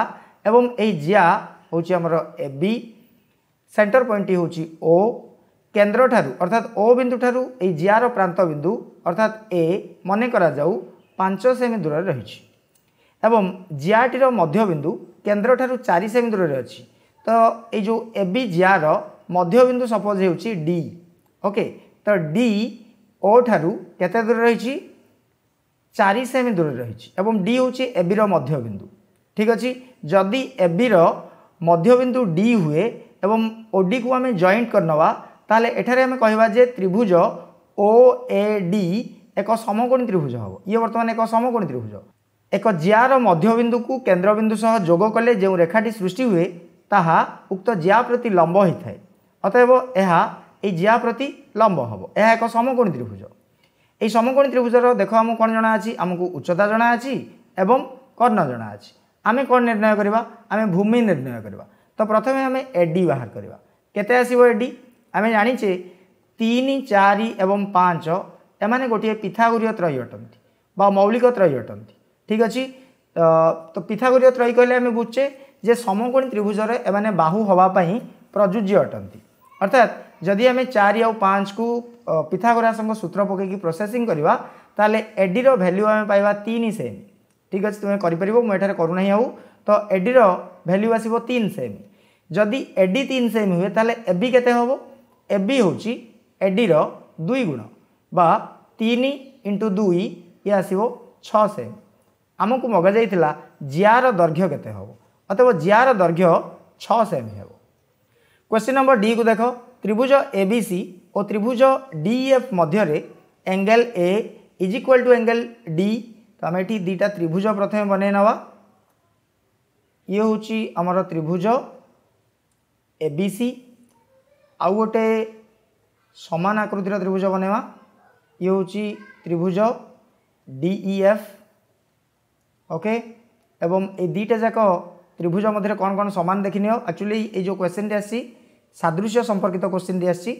ଏବଂ ଏହି ଜିଆ ହେଉଛି ଆମର ଏ ବି ସେଣ୍ଟର ପଏଣ୍ଟଟି ହେଉଛି ଓ କେନ୍ଦ୍ରଠାରୁ ଅର୍ଥାତ୍ ଓ ବିନ୍ଦୁଠାରୁ ଏହି ଜିଆର ପ୍ରାନ୍ତ ବିନ୍ଦୁ ଅର୍ଥାତ୍ ଏ ମନେ କରାଯାଉ ପାଞ୍ଚ ସେମି ଦୂରରେ ରହିଛି ଏବଂ ଜିଆରଟିର ମଧ୍ୟବିନ୍ଦୁ କେନ୍ଦ୍ରଠାରୁ ଚାରି ସେମି ଦୂରରେ ଅଛି ତ ଏଇ ଯେଉଁ ଏ ବି ଜିଆର ମଧ୍ୟବିନ୍ଦୁ ସପୋଜ୍ ହେଉଛି ଡି ଓକେ ତ ଡି ଓ ଠାରୁ କେତେ ଦୂରରେ ରହିଛି ଚାରି ସେମି ଦୂରରେ ରହିଛି ଏବଂ ଡି ହେଉଛି ଏବିର ମଧ୍ୟବିନ୍ଦୁ ଠିକ୍ ଅଛି ଯଦି ଏବିର ମଧ୍ୟବିନ୍ଦୁ ଡି ହୁଏ ଏବଂ ଓଡିକୁ ଆମେ ଜଏଣ୍ଟ କରିନେବା ତାହେଲେ ଏଠାରେ ଆମେ କହିବା ଯେ ତ୍ରିଭୁଜ ଓ ଏ ଡି ଏକ ସମକୋଣୀ ତ୍ରିଭୁଜ ହେବ ଇଏ ବର୍ତ୍ତମାନ ଏକ ସମକୋଣୀ ତ୍ରିଭୁଜ ଏକ ଜିଆର ମଧ୍ୟବିନ୍ଦୁକୁ କେନ୍ଦ୍ରବିନ୍ଦୁ ସହ ଯୋଗ କଲେ ଯେଉଁ ରେଖାଟି ସୃଷ୍ଟି ହୁଏ ତାହା ଉକ୍ତ ଜିଆ ପ୍ରତି ଲମ୍ବ ହୋଇଥାଏ ଅତଏବ ଏହା এই জিয়া প্রতি লম্ব হব এ এক সমকোণী ত্রিভুজ এই সমকোণী ত্রিভুজর দেখ আমি কোণ জনা আছে আমি উচ্চতা জনা আছে এবং কর্ণ জনা আছে আমি কোণ নির্ণয় করা আমি ভূমি নির্ণয় করা তো প্রথমে আমি এডি বাহার করা কেতে আসব এডি আমি জাঁচে তিন চারি এবং পাঁচ ଏମାନେ ଗୋଟିଏ ପିଥାଗୁରୀୟ ତ୍ରୟୀ ଅଟନ୍ତି ବା ମୌଳିକ ତ୍ରୟୀ ଅଟନ୍ତି ଠିକ୍ ଅଛି ତ ପିଥାଗୁରୀୟ ତ୍ରୟୀ କହିଲେ ଆମେ ବୁଝେ ଯେ ସମକୋଣୀ ତ୍ରିଭୁଜରେ ଏମାନେ ବାହୁ ହେବା ପାଇଁ ପ୍ରଯୁଜ୍ୟ ଅଟନ୍ତି ଅର୍ଥାତ୍ ଯଦି ଆମେ ଚାରି ଆଉ ପାଞ୍ଚକୁ ପିଥାଗୋରାସଙ୍କ ସୂତ୍ର ପକାଇକି ପ୍ରୋସେସିଂ କରିବା ତାହେଲେ ଏଡ଼ିର ଭ୍ୟାଲ୍ୟୁ ଆମେ ପାଇବା ତିନି ସେମି ଠିକ୍ ଅଛି ତୁମେ କରିପାରିବ ମୁଁ ଏଠାରେ କରୁନାହିଁ ଆଉ ତ ଏଡ଼ିର ଭ୍ୟାଲ୍ୟୁ ଆସିବ ତିନି ସେମି ଯଦି ଏଡ଼ି ତିନି ସେମି ହୁଏ ତାହେଲେ ଏବି କେତେ ହେବ ଏବି ହେଉଛି ଏଡ଼ିର ଦୁଇ ଗୁଣ ବା ତିନି ଇଣ୍ଟୁ ଦୁଇ ଇଏ ଆସିବ ଛଅ ସେମି ଆମକୁ ମଗାଯାଇଥିଲା ଜିଆର ଦୈର୍ଘ୍ୟ କେତେ ହେବ ଅତଏବ ଜିଆର ଦୈର୍ଘ୍ୟ ଛଅ ସେମି ହେବ କ୍ୱେଶ୍ଚିନ୍ ନମ୍ବର ଡିକୁ ଦେଖ ତ୍ରିଭୁଜ ଏ ବି ସି ଓ ତ୍ରିଭୁଜ ଡି ଏଫ୍ ମଧ୍ୟରେ angle A is equal to angle D तो आम ये दुटा त्रिभुज प्रथम बन नवा ये हूँ आमर त्रिभुज ए बी सी आउ गोटे सामान आकृतिर त्रिभुज बनवा ये हूँ त्रिभुज डीईएफ ओके e एवं ये दुटा जाक त्रिभुज मध्य कौन कौन सामान देखने एक्चुअली ये जो क्वेश्चन टी आसी सादृश्य संपर्कित क्वेश्चन टी आसी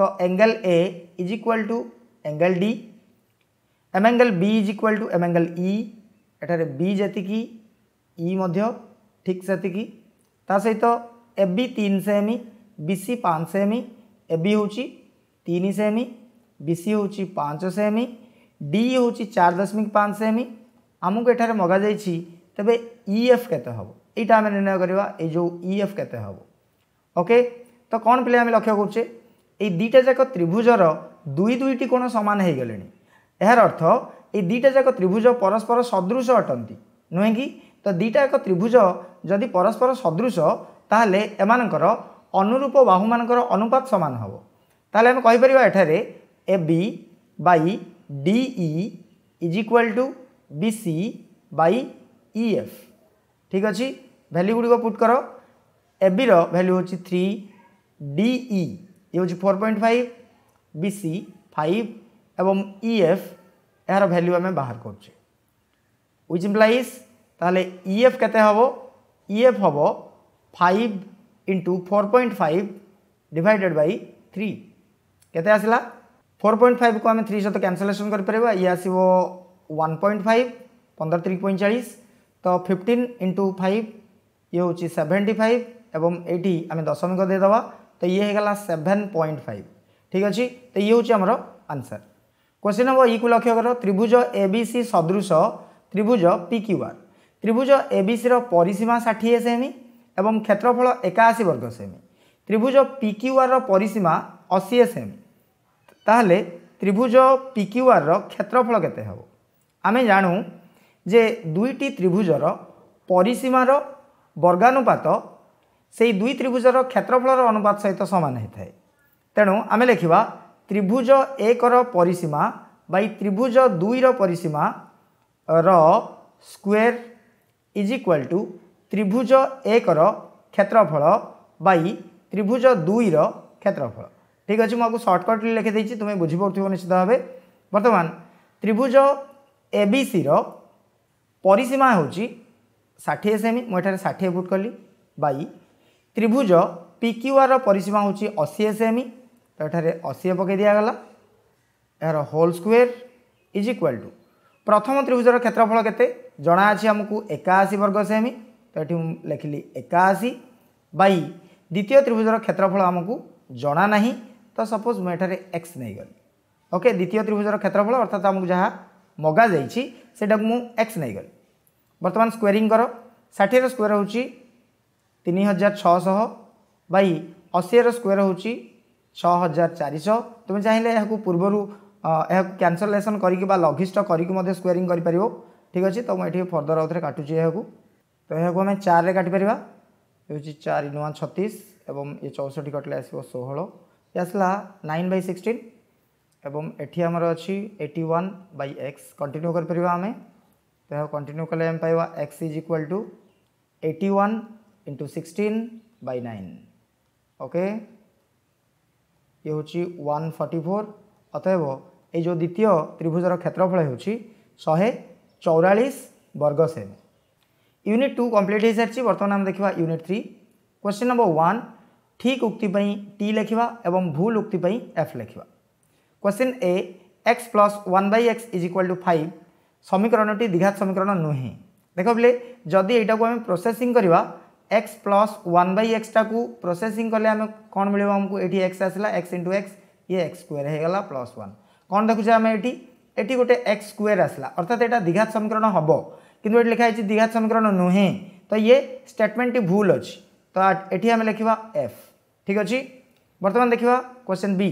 तो e, angle e A is equal to angle D m angle B is equal to m angle E एटारे बी जी इ ठीक से सहित एन सेमी बी सी पाँच सेमी एबी हूँ तीन सेमी BC ହେଉଛି ପାଞ୍ଚ ସେମି DE ହେଉଛି ଚାରି ଦଶମିକ ପାଞ୍ଚ ସେମି ଆମକୁ ଏଠାରେ ମଗାଯାଇଛି ତେବେ EF କେତେ ହେବ ଏଇଟା ଆମେ ନିର୍ଣ୍ଣୟ କରିବା ଏଇ ଯେଉଁ EF କେତେ ହେବ ଓକେ ତ କ'ଣ ପିଲା ଆମେ ଲକ୍ଷ୍ୟ କରୁଛେ ଏଇ ଦୁଇଟା ଯାକ ତ୍ରିଭୁଜର ଦୁଇ ଦୁଇଟି କୋଣ ସମାନ ହୋଇଗଲେଣି ଏହାର ଅର୍ଥ ଏଇ ଦୁଇଟା ଯାକ ତ୍ରିଭୁଜ ପରସ୍ପର ସଦୃଶ ଅଟନ୍ତି ନୁହେଁ କି ତ ଦୁଇଟା ଏକ ତ୍ରିଭୁଜ ଯଦି ପରସ୍ପର ସଦୃଶ ତାହେଲେ ଏମାନଙ୍କର ଅନୁରୂପ ବାହୁମାନଙ୍କର ଅନୁପାତ ସମାନ ହେବ ତାହେଲେ ଆମେ କହିପାରିବା ଏଠାରେ AB by DE is equal to BC by EF ঠিক আছে ভ্যালু গুড়ি পুট কর এবি ভ্যালু হচ্ছে থ্রি ডিই ইয়ে হচ্ছে four point five BC five এবং ইএফ এর ভ্যালু আমি বাহার করছে উইচ ইমপ্লাইজ তাহলে ইএফ e, কেতে হব ইএফ হব five into four point five divided by three কেতে আসলা ফোর পয়েন্ট ফাইভ কু আমি থ্রি সহ ক্যানসলেসন করে ইয়ে আসব ওয়ান পয়েন্ট ফাইভ পনের তিরিশ পঁয়চাশ তো ফিফটিন ইন্টু ফাইভ ইয়ে হচ্ছে সেভেন্টি ফাইভ এবং এইটি আমি দশমিক দিয়েদেবা তো ইয়ে হয়ে গেলা সেভেন পয়েন্ট ফাইভ ঠিক আছে তো ইয়ে হচ্ছে আমার আনসার কোশ্চিন হব ইকু লক্ষ্য কর ত্রিভুজ এবিসি সদৃশ ত্রিভুজ পিকিউআর ত্রিভুজ এবিসির পরিসীমা ষাঠিয়ে সেমি এবং ক্ষেত্রফল একাশি বর্গ সেমি ত্রিভুজ পিকিউআর পরিসীমা অশী সেমি ତାହେଲେ ତ୍ରିଭୁଜ ପିକ୍ୟୁଆର୍ର କ୍ଷେତ୍ରଫଳ କେତେ ହେବ ଆମେ ଜାଣୁ ଯେ ଦୁଇଟି ତ୍ରିଭୁଜର ପରିସୀମାର ବର୍ଗାନୁପାତ ସେହି ଦୁଇ ତ୍ରିଭୁଜର କ୍ଷେତ୍ରଫଳର ଅନୁପାତ ସହିତ ସମାନ ହୋଇଥାଏ ତେଣୁ ଆମେ ଲେଖିବା ତ୍ରିଭୁଜ ଏକର ପରିସୀମା ବାଇ ତ୍ରିଭୁଜ ଦୁଇର ପରିସୀମାର ସ୍କୋୟର୍ ଇଜ୍ ଇକ୍ୱାଲ୍ ଟୁ ତ୍ରିଭୁଜ ଏକର କ୍ଷେତ୍ରଫଳ ବାଇ ତ୍ରିଭୁଜ ଦୁଇର କ୍ଷେତ୍ରଫଳ ঠিক আছে মু সর্টকটলি লিখে দিয়েছি তুমি বুঝিপার নিশ্চিত ভাবে বর্তমান ত্রিভুজ এবিসির পরিসীমা হচ্ছে ষাঠিয়ে সেমি মু এখানে ষাঠিয়ে ফুট কলি বাই ত্রিভুজ পিকিউআর পরিসীমা হচ্ছে অশী সেমি তো এখানে অশী পকাই দিয়েগলা এর whole square is equal to প্রথম ত্রিভুজর ক্ষেত্রফল কেতে জনা আছে আমি একাশি বর্গ সেমি তো এটি লিখিলি একাশি বাই দ্বিতীয় ত্রিভুজর ক্ষেত্রফল আমি জনা না तो सपोज मुझे एक्स नहींगली ओके द्वितीय त्रिभुजर क्षेत्रफल अर्थात आमको जहाँ मगा जाटा को मुक्स नहींगली बर्तमान स्क्वेरिंग कर षाठी स्क्वेयर हूँ तीन हजार छःश बै अशी स्क्वेयर हूँ चार शह तुम चाहिए यह पूर्वर यह क्यासलेसन कर लघिष्ट करके स्क्वेरिंग कर ठीक अच्छे तो मुझे फर्दर आउ थे काटुची यह तो यह आम चारे काटिपर हूँ चार नुआ छतीस ये चौष्टि कटले आसो षोह আসলা নাইন বাই সিক্সটিন এবং এটি আমার অছি eighty one by x continue করে আমি তো কন্টিনিউ কলে আমি পাইবা x is equal to eighty one into sixteen by nine okay ইয়ে হচ্ছে ওয়ান ফর্টি ফোর অতএব এই যে দ্বিতীয় ত্রিভুজর ক্ষেত্রফল হচ্ছে শহে চৌরাশ বর্গ সেম ইউনিট টু কমপ্লিট হয়ে সারিছি বর্তমানে আমি দেখা unit three question number one ठीक उक्ति टी लिखा और भूल उक्ति एफ लिखा question a x plus one by x is equal to five समीकरण टी दीघात समीकरण नुहे देख बोले जदि ये प्रोसेंग प्रोसेसिंग करवा एक्स प्लस वन बै एक्सटा को प्रोसेसिंग कले आम कौन मिले आमको ये एक्स आसला एक्स इंटू एक्स ये एक्स स्क्वेयर होगा प्लस वन कौन देखु आम ये ये गोटे एक्स स्क्वेयर आसला अर्थात यहाँ दीघात समीकरण हम कि लिखाई दीघात समीकरण नुहे तो ये स्टेटमेंट टी भूल अच्छी तो ये आम लिखा एफ ঠিক আছে বর্তমান দেখা question b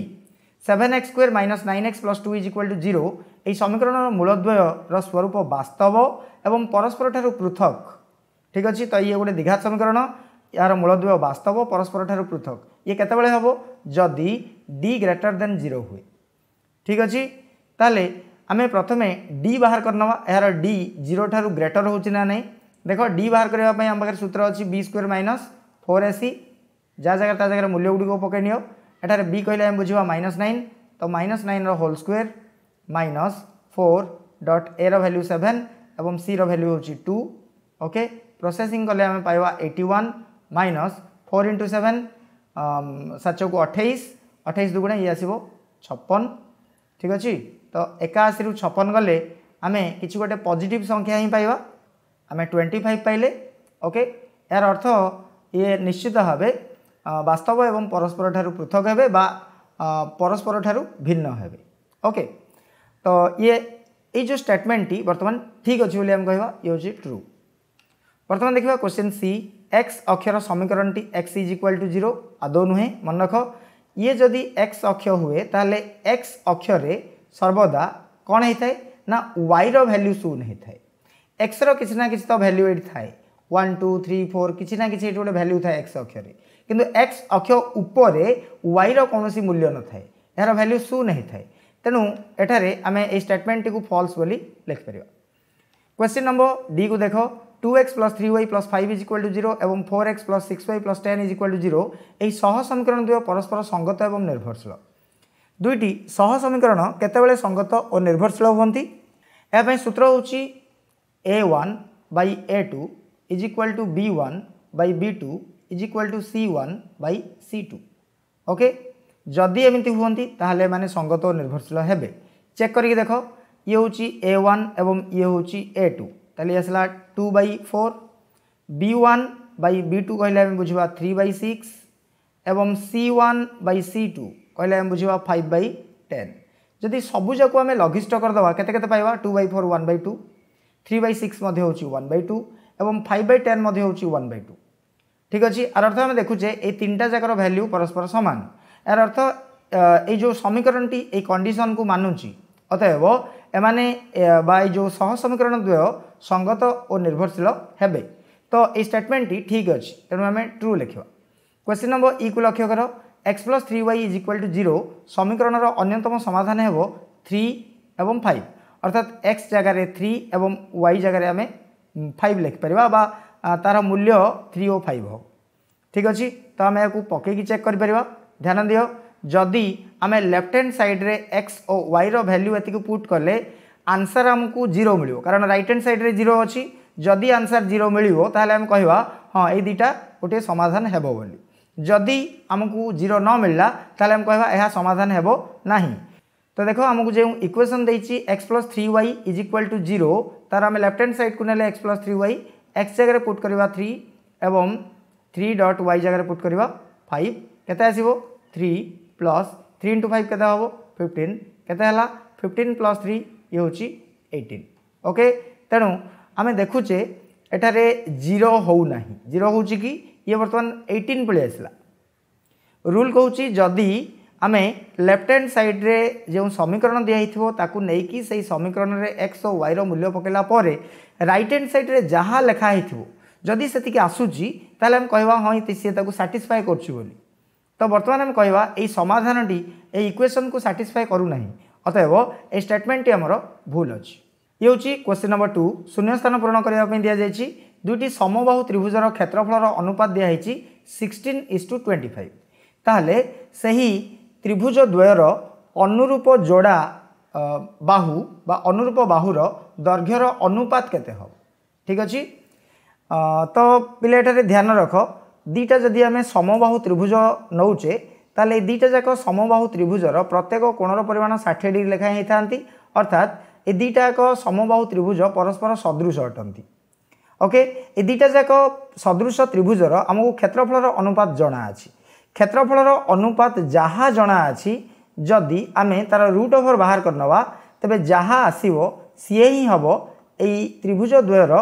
seven x square minus nine x plus two is equal to zero এই সমীকরণর মূলদ্বয়র স্বরূপ বাস্তব এবং পরস্পরঠার পৃথক ঠিক আছে তো ইয়ে গোটে দ্বিঘাত সমীকরণ ইয়ার মূলদ্বয় বাস্তব পরস্পরঠার পৃথক ইয়ে কেতবে হব যদি ডি গ্রেটর দেন জিরো হুয়ে ঠিক আছে তাহলে আমি প্রথমে ডি বাহার করে নেওয়া এর ডি জিরো ঠার গ্রেটর হচ্ছে না নাই দেখ ডি বাহার করা আমার পাখে সূত্র অ b square minus four ac যা জায়গায় তা জায়গায় মূল্যগুড়ি পকাই নিও এটার বি কহিলে আমি বুঝবা মাইনস নাইন তো মাইনস নাইনর whole square minus four dot a value seven এবং সি ভ্যালু হচ্ছে টু ওকে প্রসেসিং কলে আমি পাইবা eighty one minus four into seven সাতকু অঠেইশ অঠেইশ দুগুণে ইয়ে আসব ছপন ঠিক আছে তো একাশি রু ছপন গলে আমি কিছু গোটে পজিটিভ সংখ্যা হি পাইবা আমি টোয়েন্টি ফাইভ পাইলে ওকে এর অর্থ ইয়ে নিশ্চিত ভাবে বাস্তব এবং পরস্পর ঠারু পৃথক হবে বা পরস্পর ঠারু ভিন্ন হবে ওকে তো ইয়ে এই যে স্টেটমেন্টটি বর্তমান ঠিক অছি বলে আমি কহবা ইয়ে হচ্ছে ট্রু বর্তমান দেখা কোশ্চেন সি এক্স অক্ষর সমীকরণটি x is equal to zero আদৌ নুহে মনে রখ ইয়ে যদি এক্স অক্ষ হুয়ে তাহলে এক্স অক্ষরে সর্বদা কণ হয়ে থাকে না ওয়াইর ভ্যালু শূন্য হয়ে থাকে এক্সর কিছু না কিছু তো ভ্যালু এটি থাকে ওয়ান টু থ্রি ফোর কিছু না কিছু এটি গোটে ভ্যালু থাকে এক্স অক্ষরে କିନ୍ତୁ ଏକ୍ସ ଅକ୍ଷ ଉପରେ मूल्य न ମୂଲ୍ୟ ନଥାଏ भैल्यू ଭ୍ୟାଲ୍ୟୁ थाए तेणु एठार आम ये स्टेटमेंट टी फल्स लिखिपर ଲେଖିପାରିବା नंबर डी ଡିକୁ ଦେଖ two x plus three y plus five is equal to zero four x plus six y plus ten is equal to zero सह समीकरण दुय परस्पर संगत और निर्भरशील दुईटी सह समीकरण केतवे संगत और निर्भरशील हमें यहाँ सूत्र हूँ a one by a two is equal to b one by b two is equal to c one by c two okay যদি এমনি হুঁতি তাহলে এমনি সঙ্গত ও নির্ভরশীল হবে চেক করি দেখ ইয়ে হচ্ছে এ ওয়ান এবং ইয়ে হচ্ছে এ টু তাহলে আসলা two by four b one by b two কহিলে আমি বুঝবা থ্রি বাই সিক্স এবং c one by c two কহিলে আমি বুঝবা ফাইভ বাই টেন যদি সবুজাকু আমি লঘিষ্ঠ করেদেবা কেতে কেতে পাইবা two by four one by two three by six মধ্যে হচ্ছে ওয়ান বাই টু এবং ফাইভ বাই টেন মধ্যে হচ্ছে ওয়ান বাই টু ঠিক আছে আর অর্থ আমি দেখুছে এই তিনটা যাকর ভ্যালু পরস্পর সমান এর অর্থ এই যে সমীকরণটি এই কন্ডিশন কু মানুছি অতএব এমানে বা এই যে সহ সমীকরণ দ্বয় সঙ্গত ও নির্ভরশীল হবে তো এই স্টেটমেন্টটি ঠিক আছে তেমন আমি ট্রু লিখবা কোশ্চিন নম্বর ই কু লক্ষ্য কর x plus three y is equal to zero সমীকরণের অন্যতম সমাধান হব থ্রি এবং ফাইভ অর্থাৎ এক্স জায়গায় থ্রি এবং ওয়াই জায়গায় আমি ফাইভ লিখিপার বা तार मूल्य थ्री ओ फाइव हो ठीक अच्छे तो आम यू पकईकी चेक कर ध्यान दि जदि आम लेफ्ट हैंड सैड्रे एक्स और वाइर भैल्यू ये पुट कले आंसर आमको जीरो मिल कारण रईट हैंड सैड्रे जीरो अच्छी जदि आंसर जीरो मिले आम कह हाँ ये दुटा गोटे समाधान बोली जदि आमको जीरो न मिलला तेल आम कह समाधान हो तो देख आमको जो इक्वेसन देती x plus three y is equal to zero तार आम लेफ्ट हैंड सैड को नक्स प्लस थ्री वाई एक्स जगार पुट करवा थ्री एवं थ्री डट वाई जगह पुट करवा फाइव के three plus three into five के फिफ्टन के फिफ्टन प्लस थ्री ये हूँ एटीन ओके तेणु आम देखुचे एटारे जीरो होना जीरो हूँ कि ये बर्तमान एटीन पड़े आसला रूल कहूँ जदि आम लेफ्ट हैंड सैड्रे जो समीकरण दिखाई ताकू नहीं कि समीकरण में एक्स और वाई मूल्य पकड़ा ରାଇଟ୍ ହ୍ୟାଣ୍ଡ ସାଇଡ଼୍ରେ ଯାହା ଲେଖା ହେଇଥିବ ଯଦି ସେତିକି ଆସୁଛି ତାହେଲେ ଆମେ କହିବା ହଁ ସିଏ ତାକୁ ସାଟିସ୍ଫାଏ କରୁଛି ବୋଲି ତ ବର୍ତ୍ତମାନ ଆମେ କହିବା ଏଇ ସମାଧାନଟି ଏଇ ଇକ୍ୱେସନ୍କୁ ସାଟିସ୍ଫାଏ କରୁନାହିଁ ଅତଏବ ଏଇ ଷ୍ଟେଟମେଣ୍ଟଟି ଆମର ଭୁଲ ଅଛି ଇଏ ହେଉଛି କ୍ୱେଶ୍ଚିନ୍ ନମ୍ବର ଟୁ ଶୂନ୍ୟସ୍ଥାନ ପୂରଣ କରିବା ପାଇଁ ଦିଆଯାଇଛି ଦୁଇଟି ସମବାହୁ ତ୍ରିଭୁଜର କ୍ଷେତ୍ରଫଳର ଅନୁପାତ ଦିଆହେଇଛି sixteen is to twenty five ତାହେଲେ ସେହି ତ୍ରିଭୁଜ ଦ୍ୱୟର ଅନୁରୂପ ଯୋଡ଼ା ବାହୁ ବା ଅନୁରୂପ ବାହୁର ଦୈର୍ଘ୍ୟର ଅନୁପାତ କେତେ ହେବ ଠିକ୍ ଅଛି ତ ପିଲା ଏଠାରେ ଧ୍ୟାନ ରଖ ଦୁଇଟା ଯଦି ଆମେ ସମବାହୁ ତ୍ରିଭୁଜ ନେଉଛେ ତାହେଲେ ଏ ଦୁଇଟା ଯାକ ସମବାହୁ ତ୍ରିଭୁଜର ପ୍ରତ୍ୟେକ କୋଣର ପରିମାଣ ଷାଠିଏ ଡିଗ୍ରୀ ଲେଖାଏଁ ହୋଇଥାନ୍ତି ଅର୍ଥାତ୍ ଏ ଦୁଇଟା ଯାକ ସମବାହୁ ତ୍ରିଭୁଜ ପରସ୍ପର ସଦୃଶ ଅଟନ୍ତି ଓକେ ଏ ଦୁଇଟା ଯାକ ସଦୃଶ ତ୍ରିଭୁଜର ଆମକୁ କ୍ଷେତ୍ରଫଳର ଅନୁପାତ ଜଣା ଅଛି କ୍ଷେତ୍ରଫଳର ଅନୁପାତ ଯାହା ଜଣା ଅଛି ଯଦି ଆମେ ତା'ର ରୁଟ୍ ଓଭର୍ ବାହାର କରିନେବା ତେବେ ଯାହା ଆସିବ ସିଏ ହିଁ ହେବ ଏଇ ତ୍ରିଭୁଜ ଦ୍ୱୟର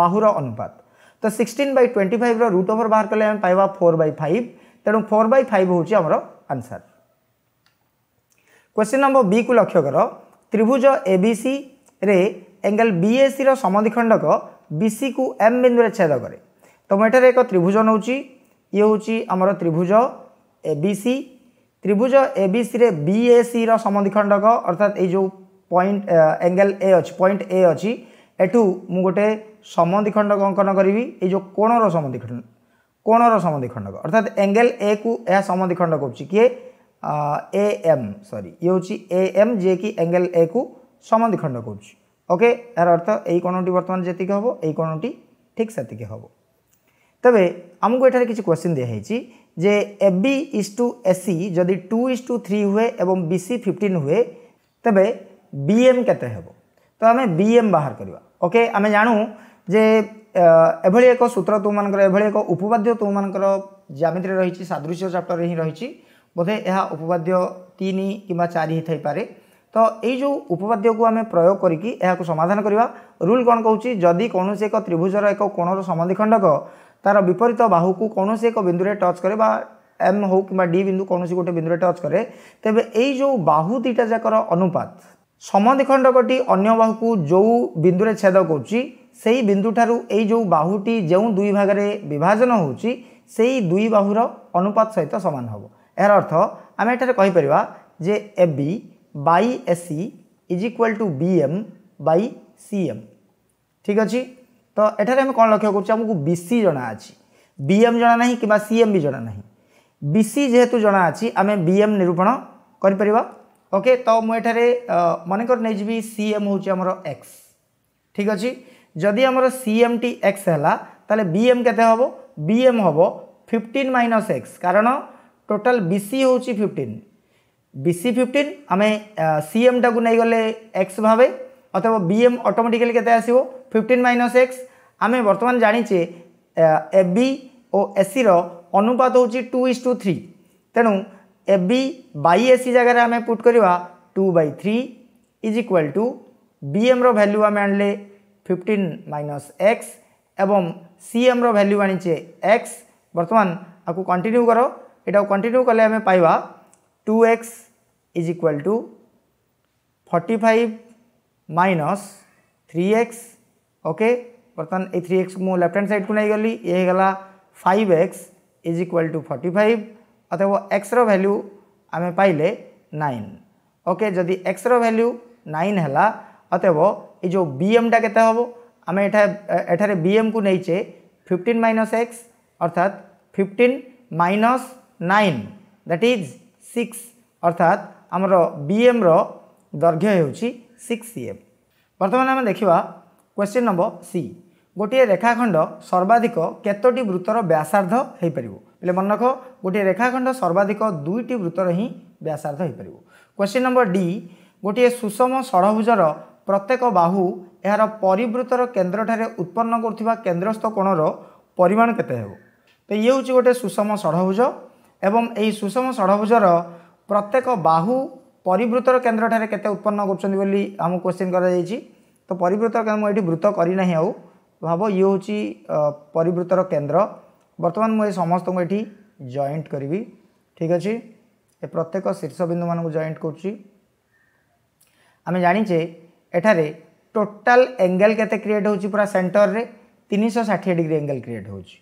ବାହୁର ଅନୁପାତ ତ ସିକ୍ସଟିନ୍ ବାଇ ଟ୍ୱେଣ୍ଟି ଫାଇଭ୍ର ରୁଟ୍ ଓଭର୍ ବାହାର କଲେ ଆମେ ପାଇବା ଫୋର୍ ବାଇ ଫାଇଭ୍ ତେଣୁ ଫୋର୍ ବାଇ ଫାଇଭ୍ ହେଉଛି ଆମର ଆନ୍ସର୍ କ୍ୱେଶ୍ଚିନ୍ ନମ୍ବର ବିକୁ ଲକ୍ଷ୍ୟ କର ତ୍ରିଭୁଜ ଏବିସିରେ ଏଙ୍ଗେଲ୍ ବିଏସିର ସମଧିଖଣ୍ଡକ ବିସିକୁ ଏମ୍ ବିନ୍ଦୁରେ ଛେଦ କରେ ତ ମୁଁ ଏଠାରେ ଏକ ତ୍ରିଭୁଜ ନେଉଛି ଇଏ ହେଉଛି ଆମର ତ୍ରିଭୁଜ ଏବିସି ତ୍ରିଭୁଜ ଏ ବି ସିରେ ବି ଏ ସିର ସମଧିଖଣ୍ଡକ ଅର୍ଥାତ୍ ଏଇ ଯେଉଁ ପଏଣ୍ଟ ଏଙ୍ଗେଲ ଏ ଅଛି ପଏଣ୍ଟ ଏ ଅଛି ଏଠୁ ମୁଁ ଗୋଟେ ସମଧିଖଣ୍ଡକ ଅଙ୍କନ କରିବି ଏଇ ଯେଉଁ କୋଣର ସମଧିଖଣ୍ଡ କୋଣର ସମଧିଖଣ୍ଡକ ଅର୍ଥାତ୍ ଏଙ୍ଗେଲ ଏକୁ ଏହା ସମଧିଖଣ୍ଡ କରୁଛି କିଏ ଏ ଏମ୍ ସରି ଇଏ ହେଉଛି ଏ ଏମ୍ ଯିଏକି ଏଙ୍ଗେଲ ଏକୁ ସମଧିଖଣ୍ଡ କରୁଛି ଓକେ ଏହାର ଅର୍ଥ ଏଇ କୋଣଟି ବର୍ତ୍ତମାନ ଯେତିକି ହେବ ଏଇ କୋଣଟି ଠିକ୍ ସେତିକି ହେବ ତେବେ ଆମକୁ ଏଠାରେ କିଛି କ୍ୱେଶ୍ଚିନ୍ ଦିଆହେଇଛି যে F B is to AC যদি টু ইস টু থ্রি হুয়ে এবং বিসি ফিফটিন হুয়ে তেবে বিএম কেতে হব তো আমি বিএম বাহার করা ওকে আমি জাণু যে এভাবে এক সূত্র তোমাদের এভাবে এক উপপাদ্য তোমাদের জ্যামিতিরে রয়েছে সাদৃশ্য চ্যাপ্টরে হি রয়েছে বোধে এহা উপপাদ্য তিন কিংবা চারি হইথাইপরে তো এই যে উপপাদ্যকু আমি প্রয়োগ করি এখন সমাধান করা রুল কণ কৌছি যদি কৌশি এক ত্রিভুজর এক কোণর সমদ্বিখণ্ডক ତା'ର ବିପରୀତ ବାହୁକୁ କୌଣସି ଏକ ବିନ୍ଦୁରେ ଟଚ୍ କରେ ବା ଏମ୍ ହଉ କିମ୍ବା ଡି ବିନ୍ଦୁ କୌଣସି ଗୋଟେ ବିନ୍ଦୁରେ ଟଚ୍ କରେ ତେବେ ଏଇ ଯେଉଁ ବାହୁ ଦୁଇଟା ଯାକର ଅନୁପାତ ସମଧିଖଣ୍ଡକଟି ଅନ୍ୟ ବାହୁକୁ ଯେଉଁ ବିନ୍ଦୁରେ ଛେଦ କରୁଛି ସେହି ବିନ୍ଦୁଠାରୁ ଏଇ ଯେଉଁ ବାହୁଟି ଯେଉଁ ଦୁଇ ଭାଗରେ ବିଭାଜନ ହେଉଛି ସେହି ଦୁଇ ବାହୁର ଅନୁପାତ ସହିତ ସମାନ ହେବ ଏହାର ଅର୍ଥ ଆମେ ଏଠାରେ କହିପାରିବା ଯେ A B by S C is equal to B M by C M ଠିକ୍ ଅଛି ତ ଏଠାରେ ଆମେ କ'ଣ ଲକ୍ଷ୍ୟ କରୁଛୁ ଆମକୁ ବି ସି ଜଣାଅଛି ବି ଏମ୍ ଜଣା ନାହିଁ କିମ୍ବା ସି ଏମ୍ ବି ଜଣା ନାହିଁ ବି ସି ଯେହେତୁ ଜଣାଅଛି ଆମେ ବି ଏମ୍ ନିରୂପଣ କରିପାରିବା ଓକେ ତ ମୁଁ ଏଠାରେ ମନେକର ନେଇଯିବି ସି ଏମ୍ ହେଉଛି ଆମର ଏକ୍ସ ଠିକ୍ ଅଛି ଯଦି ଆମର ସି ଏମ୍ ଟି ଏକ୍ସ ହେଲା ତାହେଲେ ବି ଏମ୍ କେତେ ହେବ ବି ଏମ୍ ହେବ ଫିଫ୍ଟିନ୍ ମାଇନସ୍ ଏକ୍ସ କାରଣ ଟୋଟାଲ୍ ବି ସି ହେଉଛି ଫିଫ୍ଟିନ୍ ବି ସି ଫିଫ୍ଟିନ୍ ଆମେ ସି ଏମ୍ଟାକୁ ନେଇଗଲେ ଏକ୍ସ ଭାବେ ଅଥବା ବି ଏମ୍ ଅଟୋମେଟିକାଲି କେତେ ଆସିବ ফিফটিন মাইনস এক্স আমি বর্তমান জানিছে এফ বি ও এসির অনুপাত হচ্ছে টু ইস টু থ্রি তেণু এফ বি বাই এসি জায়গায় আমি পুট করা two by three is equal to বিএম্র ভ্যালু আমি আনলে ফিফটিন মাইনস এক্স এবং সিএম্র ভ্যালু আনিছে এক্স বর্তমান আকু কন্টিনিউ কর এটা কন্টিনিউ কলে আমি পাইবা two x is equal to forty five minus three x okay बर्तमान ए थ्री एक्स मु लेफ्ट हैंड साइड को नहीं गली ये गला five x is equal to forty five अतएव एक्सर भैल्यू आम पाइले नाइन ओके जदि एक्सर भैल्यू नाइन है अतएव ये जो बीएमटा के आम एठार बीएम को नहींचे फिफ्टन माइनस एक्स अर्थात fifteen minus nine that is six अर्थात आमर बी एम हो सिक्स सी एम बर्तमान आम देखा କ୍ୱେଶ୍ଚିନ୍ ନମ୍ବର ସି ଗୋଟିଏ ରେଖାଖଣ୍ଡ ସର୍ବାଧିକ କେତୋଟି ବୃତ୍ତର ବ୍ୟାସାର୍ଦ୍ଧ ହୋଇପାରିବ ବୋଲେ ମନେ ରଖ ଗୋଟିଏ ରେଖାଖଣ୍ଡ ସର୍ବାଧିକ ଦୁଇଟି ବୃତ୍ତର ହିଁ ବ୍ୟାସାର୍ଦ୍ଧ ହୋଇପାରିବ କ୍ୱେଶ୍ଚିନ୍ ନମ୍ବର ଡି ଗୋଟିଏ ସୁଷମ ଷଢ଼ଭୁଜର ପ୍ରତ୍ୟେକ ବାହୁ ଏହାର ପରିବୃତ୍ତର କେନ୍ଦ୍ରଠାରେ ଉତ୍ପନ୍ନ କରୁଥିବା କେନ୍ଦ୍ରସ୍ଥ କୋଣର ପରିମାଣ କେତେ ହେବ ତ ଇଏ ହେଉଛି ଗୋଟିଏ ସୁଷମ ଷଢ଼ଭୁଜ ଏବଂ ଏହି ସୁଷମ ଷଢ଼ଭୁଜର ପ୍ରତ୍ୟେକ ବାହୁ ପରିବୃତ୍ତର କେନ୍ଦ୍ରଠାରେ କେତେ ଉତ୍ପନ୍ନ କରୁଛନ୍ତି ବୋଲି ଆମକୁ କ୍ୱେଶ୍ଚିନ୍ କରାଯାଇଛି ତ ପରିବୃତ୍ତର କେନ୍ଦ୍ର ମୁଁ ଏଇଠି ବୃତ କରିନାହିଁ ଆଉ ଭାବ ଇଏ ହେଉଛି ପରିବୃତ୍ତର କେନ୍ଦ୍ର ବର୍ତ୍ତମାନ ମୁଁ ଏ ସମସ୍ତଙ୍କୁ ଏଠି ଜଏଣ୍ଟ କରିବି ଠିକ୍ ଅଛି ଏ ପ୍ରତ୍ୟେକ ଶୀର୍ଷବିନ୍ଦୁମାନଙ୍କୁ ଜଏଣ୍ଟ କରୁଛି ଆମେ ଜାଣିଛେ ଏଠାରେ ଟୋଟାଲ ଏଙ୍ଗେଲ କେତେ କ୍ରିଏଟ୍ ହେଉଛି ପୁରା ସେଣ୍ଟରରେ ତିନିଶହ ଷାଠିଏ ଡିଗ୍ରୀ ଏଙ୍ଗେଲ କ୍ରିଏଟ୍ ହେଉଛି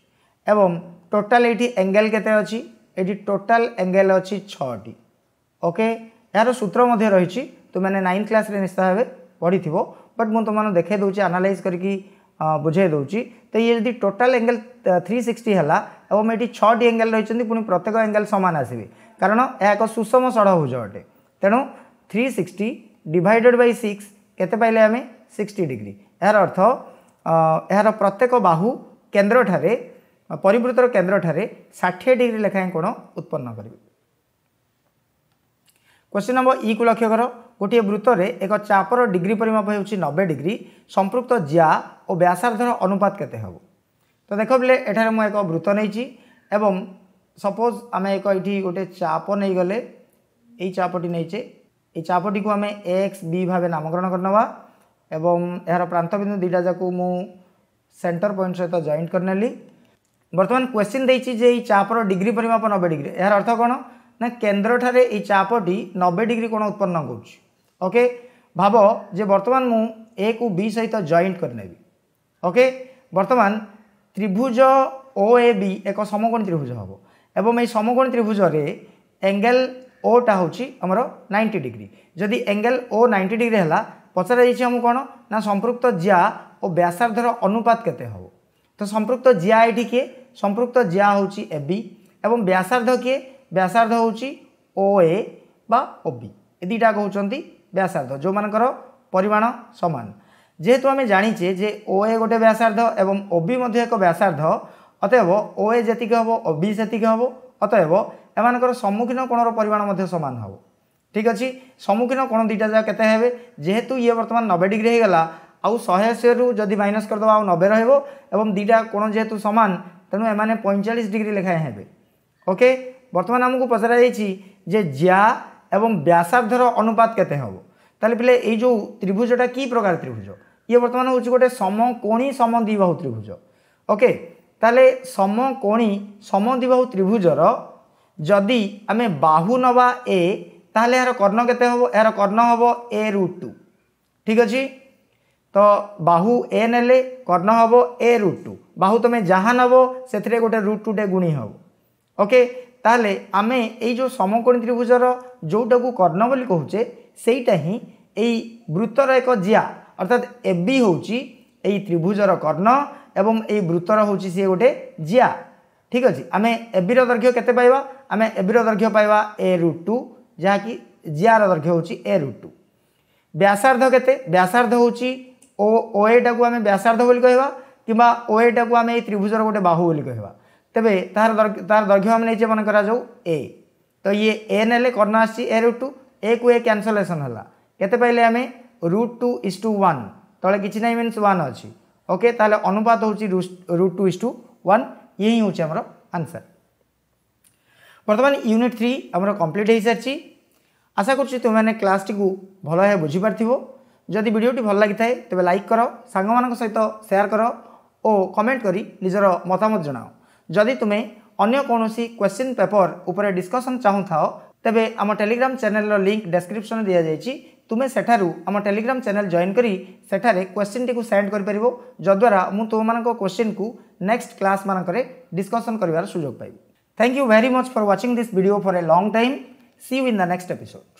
ଏବଂ ଟୋଟାଲ ଏଇଠି ଏଙ୍ଗେଲ କେତେ ଅଛି ଏଇଠି ଟୋଟାଲ ଏଙ୍ଗେଲ ଅଛି ଛଅଟି ଓକେ ଏହାର ସୂତ୍ର ମଧ୍ୟ ରହିଛି ତୁମେ ନାଇନ୍ଥ କ୍ଲାସ୍ରେ ନିଶ୍ଚିତ ଭାବେ ପଢ଼ିଥିବ बट मुझे तुम देखे दूसरी आनालाइज करके ବୁଝେଇ ଦେଉଛି ତ ଇଏ ଯଦି ଟୋଟାଲ୍ ଏଙ୍ଗେଲ୍ ଥ୍ରୀ ସିକ୍ସଟି ହେଲା ଏବଂ ଏଠି ଛଅଟି ଏଙ୍ଗେଲ୍ ରହିଛନ୍ତି ପୁଣି ପ୍ରତ୍ୟେକ ଏଙ୍ଗେଲ୍ ସମାନ ଆସିବେ କାରଣ ଏହା ଏକ ସୁଷମ ଷଡ଼ଭୁଜ ଅଟେ ତେଣୁ three sixty divided by six କେତେ ପାଇଲେ ଆମେ ସିକ୍ସଟି ଡିଗ୍ରୀ ଏହାର ଅର୍ଥ ଏହାର ପ୍ରତ୍ୟେକ ବାହୁ କେନ୍ଦ୍ରଠାରେ ପରିବୃତ୍ତର କେନ୍ଦ୍ରଠାରେ ଷାଠିଏ ଡିଗ୍ରୀ ଲେଖାଏଁ କୋଣ ଉତ୍ପନ୍ନ କରିବେ କ୍ୱେଶ୍ଚିନ୍ ନମ୍ବର ଇକୁ ଲକ୍ଷ୍ୟ କର ଗୋଟିଏ ବୃତ୍ତରେ ଏକ ଚାପର ଡିଗ୍ରୀ ପରିମାପ ହେଉଛି ନବେ ଡିଗ୍ରୀ ସମ୍ପୃକ୍ତ ଜିଆ ଓ ବ୍ୟାସାର୍ଦ୍ଧର ଅନୁପାତ କେତେ ହେବ ତ ଦେଖ ବୋଲେ ଏଠାରେ ମୁଁ ଏକ ବୃତ୍ତ ନେଇଛି ଏବଂ ସପୋଜ୍ ଆମେ ଏକ ଏଇଠି ଗୋଟେ ଚାପ ନେଇଗଲେ ଏଇ ଚାପଟି ନେଇଛେ এই চাপটিকে আমি এক্স বি ভাবে নামকরণ করে নেওয়া এবং এর প্রান্তবিন্দু দুইটা যাক মু সেন্টর পয়েন্ট সহ জয়েন্ট করে নেলি বর্তমান কোশ্চিন দিয়েছি যে এই চাপর ডিগ্রি পরিমাপ নবে ডিগ্রি এর অর্থ কোণ না কেন্দ্রঠার এই চাপটি নবে ডিগ্রি কোণ উৎপন্ন করছে ওকে ভাব যে বর্তমান মু এ কু বি সহিত জয়েন্ট করে নেবি ওকে বর্তমান ত্রিভুজ ও এ বি এক সমকোণ ত্রিভুজ হব এবং এই সমকোণ ত্রিভুজরে এঙ্গেল ওটা হচ্ছে আমার নাইনটি ডিগ্রি যদি এঙ্গেল ও নাইনটি ডিগ্রি হল পচরা যাই আমি কোণ না সম্পৃক্ত জিয়া ও ব্যাসার্ধর অনুপাত কেতে হব তো সম্পৃক্ত জিয়া এটি কি সম্পৃক্ত জিয়া হচ্ছে এ বি এবং ব্যাসার্ধ কি ব্যাসার্ধ হচ্ছে ও এ বা ও বি এ দুইটা কৌঁচ ব্যাসার্ধ যেমানকর পরিমাণ সমান যেহেতু আমি জাঁচে যে ও এ গোটে ব্যাসার্ধ এবং ওবি মধ্যে এক ব্যাসার্ধ অতএব ও এ যেতিক হব ওবি সেতিক হব অতএব এমানকর সম্মুখীন কোণর পরিমাণ মধ্যে সমান হব ঠিক আছে সম্মুখীন কোণ দুইটা যা কেতে হবে যেহেতু ইয়ে বর্তমান নবে ডিগ্রি হয়ে গলা আউ শহে অশীরু যদি মাইনস করেদেবা আউ নবে রহব এবং দুইটা কোণ যেহেতু সমান তেমন এমানে পঁয়চাশ ডিগ্রি লেখায় হবে ওকে বর্তমান আমি পচরা যাই যে যা এবং ব্যাসার্ধর অনুপাত কেতে হব তাহলে পিলে এই যে ত্রিভুজটা কি প্রকার ত্রিভুজ ইয়ে বর্তমানে হচ্ছে গোটে সমকোণী সমদ্বিবাহু ত্রিভুজ ওকে তাহলে সমকোণী সমদ্বিবাহু ত্রিভুজর যদি আমি বাহু নবা এ তাহলে এর কর্ণ কেতে হব এর কর্ণ হব এ রুট টু ঠিক আছে তো বাহু এ নেলে কর্ণ হব এ রুট টু বাহু তুমি যাহা নব সেথিরে গোটে রুট টুটে গুণী হব ওকে তাহলে আমি এই যে সমকোণী ত্রিভুজর ଯେଉଁଟାକୁ କର୍ଣ୍ଣ ବୋଲି କହୁଛେ ସେଇଟା ହିଁ ଏଇ ବୃତ୍ତର ଏକ ଜିଆ ଅର୍ଥାତ୍ ଏବି ହେଉଛି ଏଇ ତ୍ରିଭୁଜର କର୍ଣ୍ଣ ଏବଂ ଏଇ ବୃତ୍ତର ହେଉଛି ସିଏ ଗୋଟେ ଜିଆ ଠିକ୍ ଅଛି ଆମେ ଏବିର ଦୈର୍ଘ୍ୟ କେତେ ପାଇବା ଆମେ ଏବିର ଦୈର୍ଘ୍ୟ ପାଇବା ଏ ରୁଟ୍ ଟୁ ଯାହାକି ଜିଆର ଦୈର୍ଘ୍ୟ ହେଉଛି ଏ ରୁଟ୍ ଟୁ ବ୍ୟାସାର୍ଦ୍ଧ କେତେ ବ୍ୟାସାର୍ଦ୍ଧ ହେଉଛି ଓ ଓ ଏଟାକୁ ଆମେ ବ୍ୟାସାର୍ଦ୍ଧ ବୋଲି କହିବା କିମ୍ବା ଓ ଏଟାକୁ ଆମେ ଏଇ ତ୍ରିଭୁଜର ଗୋଟେ ବାହୁ ବୋଲି କହିବା ତେବେ ତାହାର ତାହାର ଦୈର୍ଘ୍ୟ ଆମେ ନେଇଛେ ମନେ କରାଯାଉ ଏ तो ये ए ने कर्ण आ टू ए को ए क्यासलेसन है आम root two is to one तले कि ना मीनस वन अच्छी ओके अनुपात हूँ root two is to one ये ही हूँ आमर आंसर बर्तमान यूनिट थ्री आम कम्प्लीट हो सारी आशा कर क्लास टी भल भाव बुझीपार जदि भिडियोटी भल लगी थाए तेज लाइक कर सांग सहित सेयार कर और कमेंट कर निजर मतामत जनाओ जदि तुम्हें ଅନ୍ୟ କୌଣସି କ୍ୱେଶ୍ଚିନ୍ ପେପର ଉପରେ ଡିସ୍କସନ୍ ଚାହୁଁଥାଅ ତେବେ ଆମ ଟେଲିଗ୍ରାମ ଚ୍ୟାନେଲର ଲିଙ୍କ୍ ଡେସ୍କ୍ରିପ୍ସନ୍ରେ ଦିଆଯାଇଛି ତୁମେ ସେଠାରୁ ଆମ ଟେଲିଗ୍ରାମ ଚ୍ୟାନେଲ ଜଏନ୍ କରି ସେଠାରେ କ୍ୱେଶ୍ଚିନ୍ଟିକୁ ସେଣ୍ଡ କରିପାରିବ ଯଦ୍ୱାରା ମୁଁ ତୁମମାନଙ୍କ କ୍ୱେଶ୍ଚିନ୍କୁ ନେକ୍ସଟ କ୍ଲାସ୍ମାନଙ୍କରେ ଡିସ୍କସନ୍ କରିବାର ସୁଯୋଗ ପାଇବି Thank you very much for watching this video for a long time. See you in the next episode.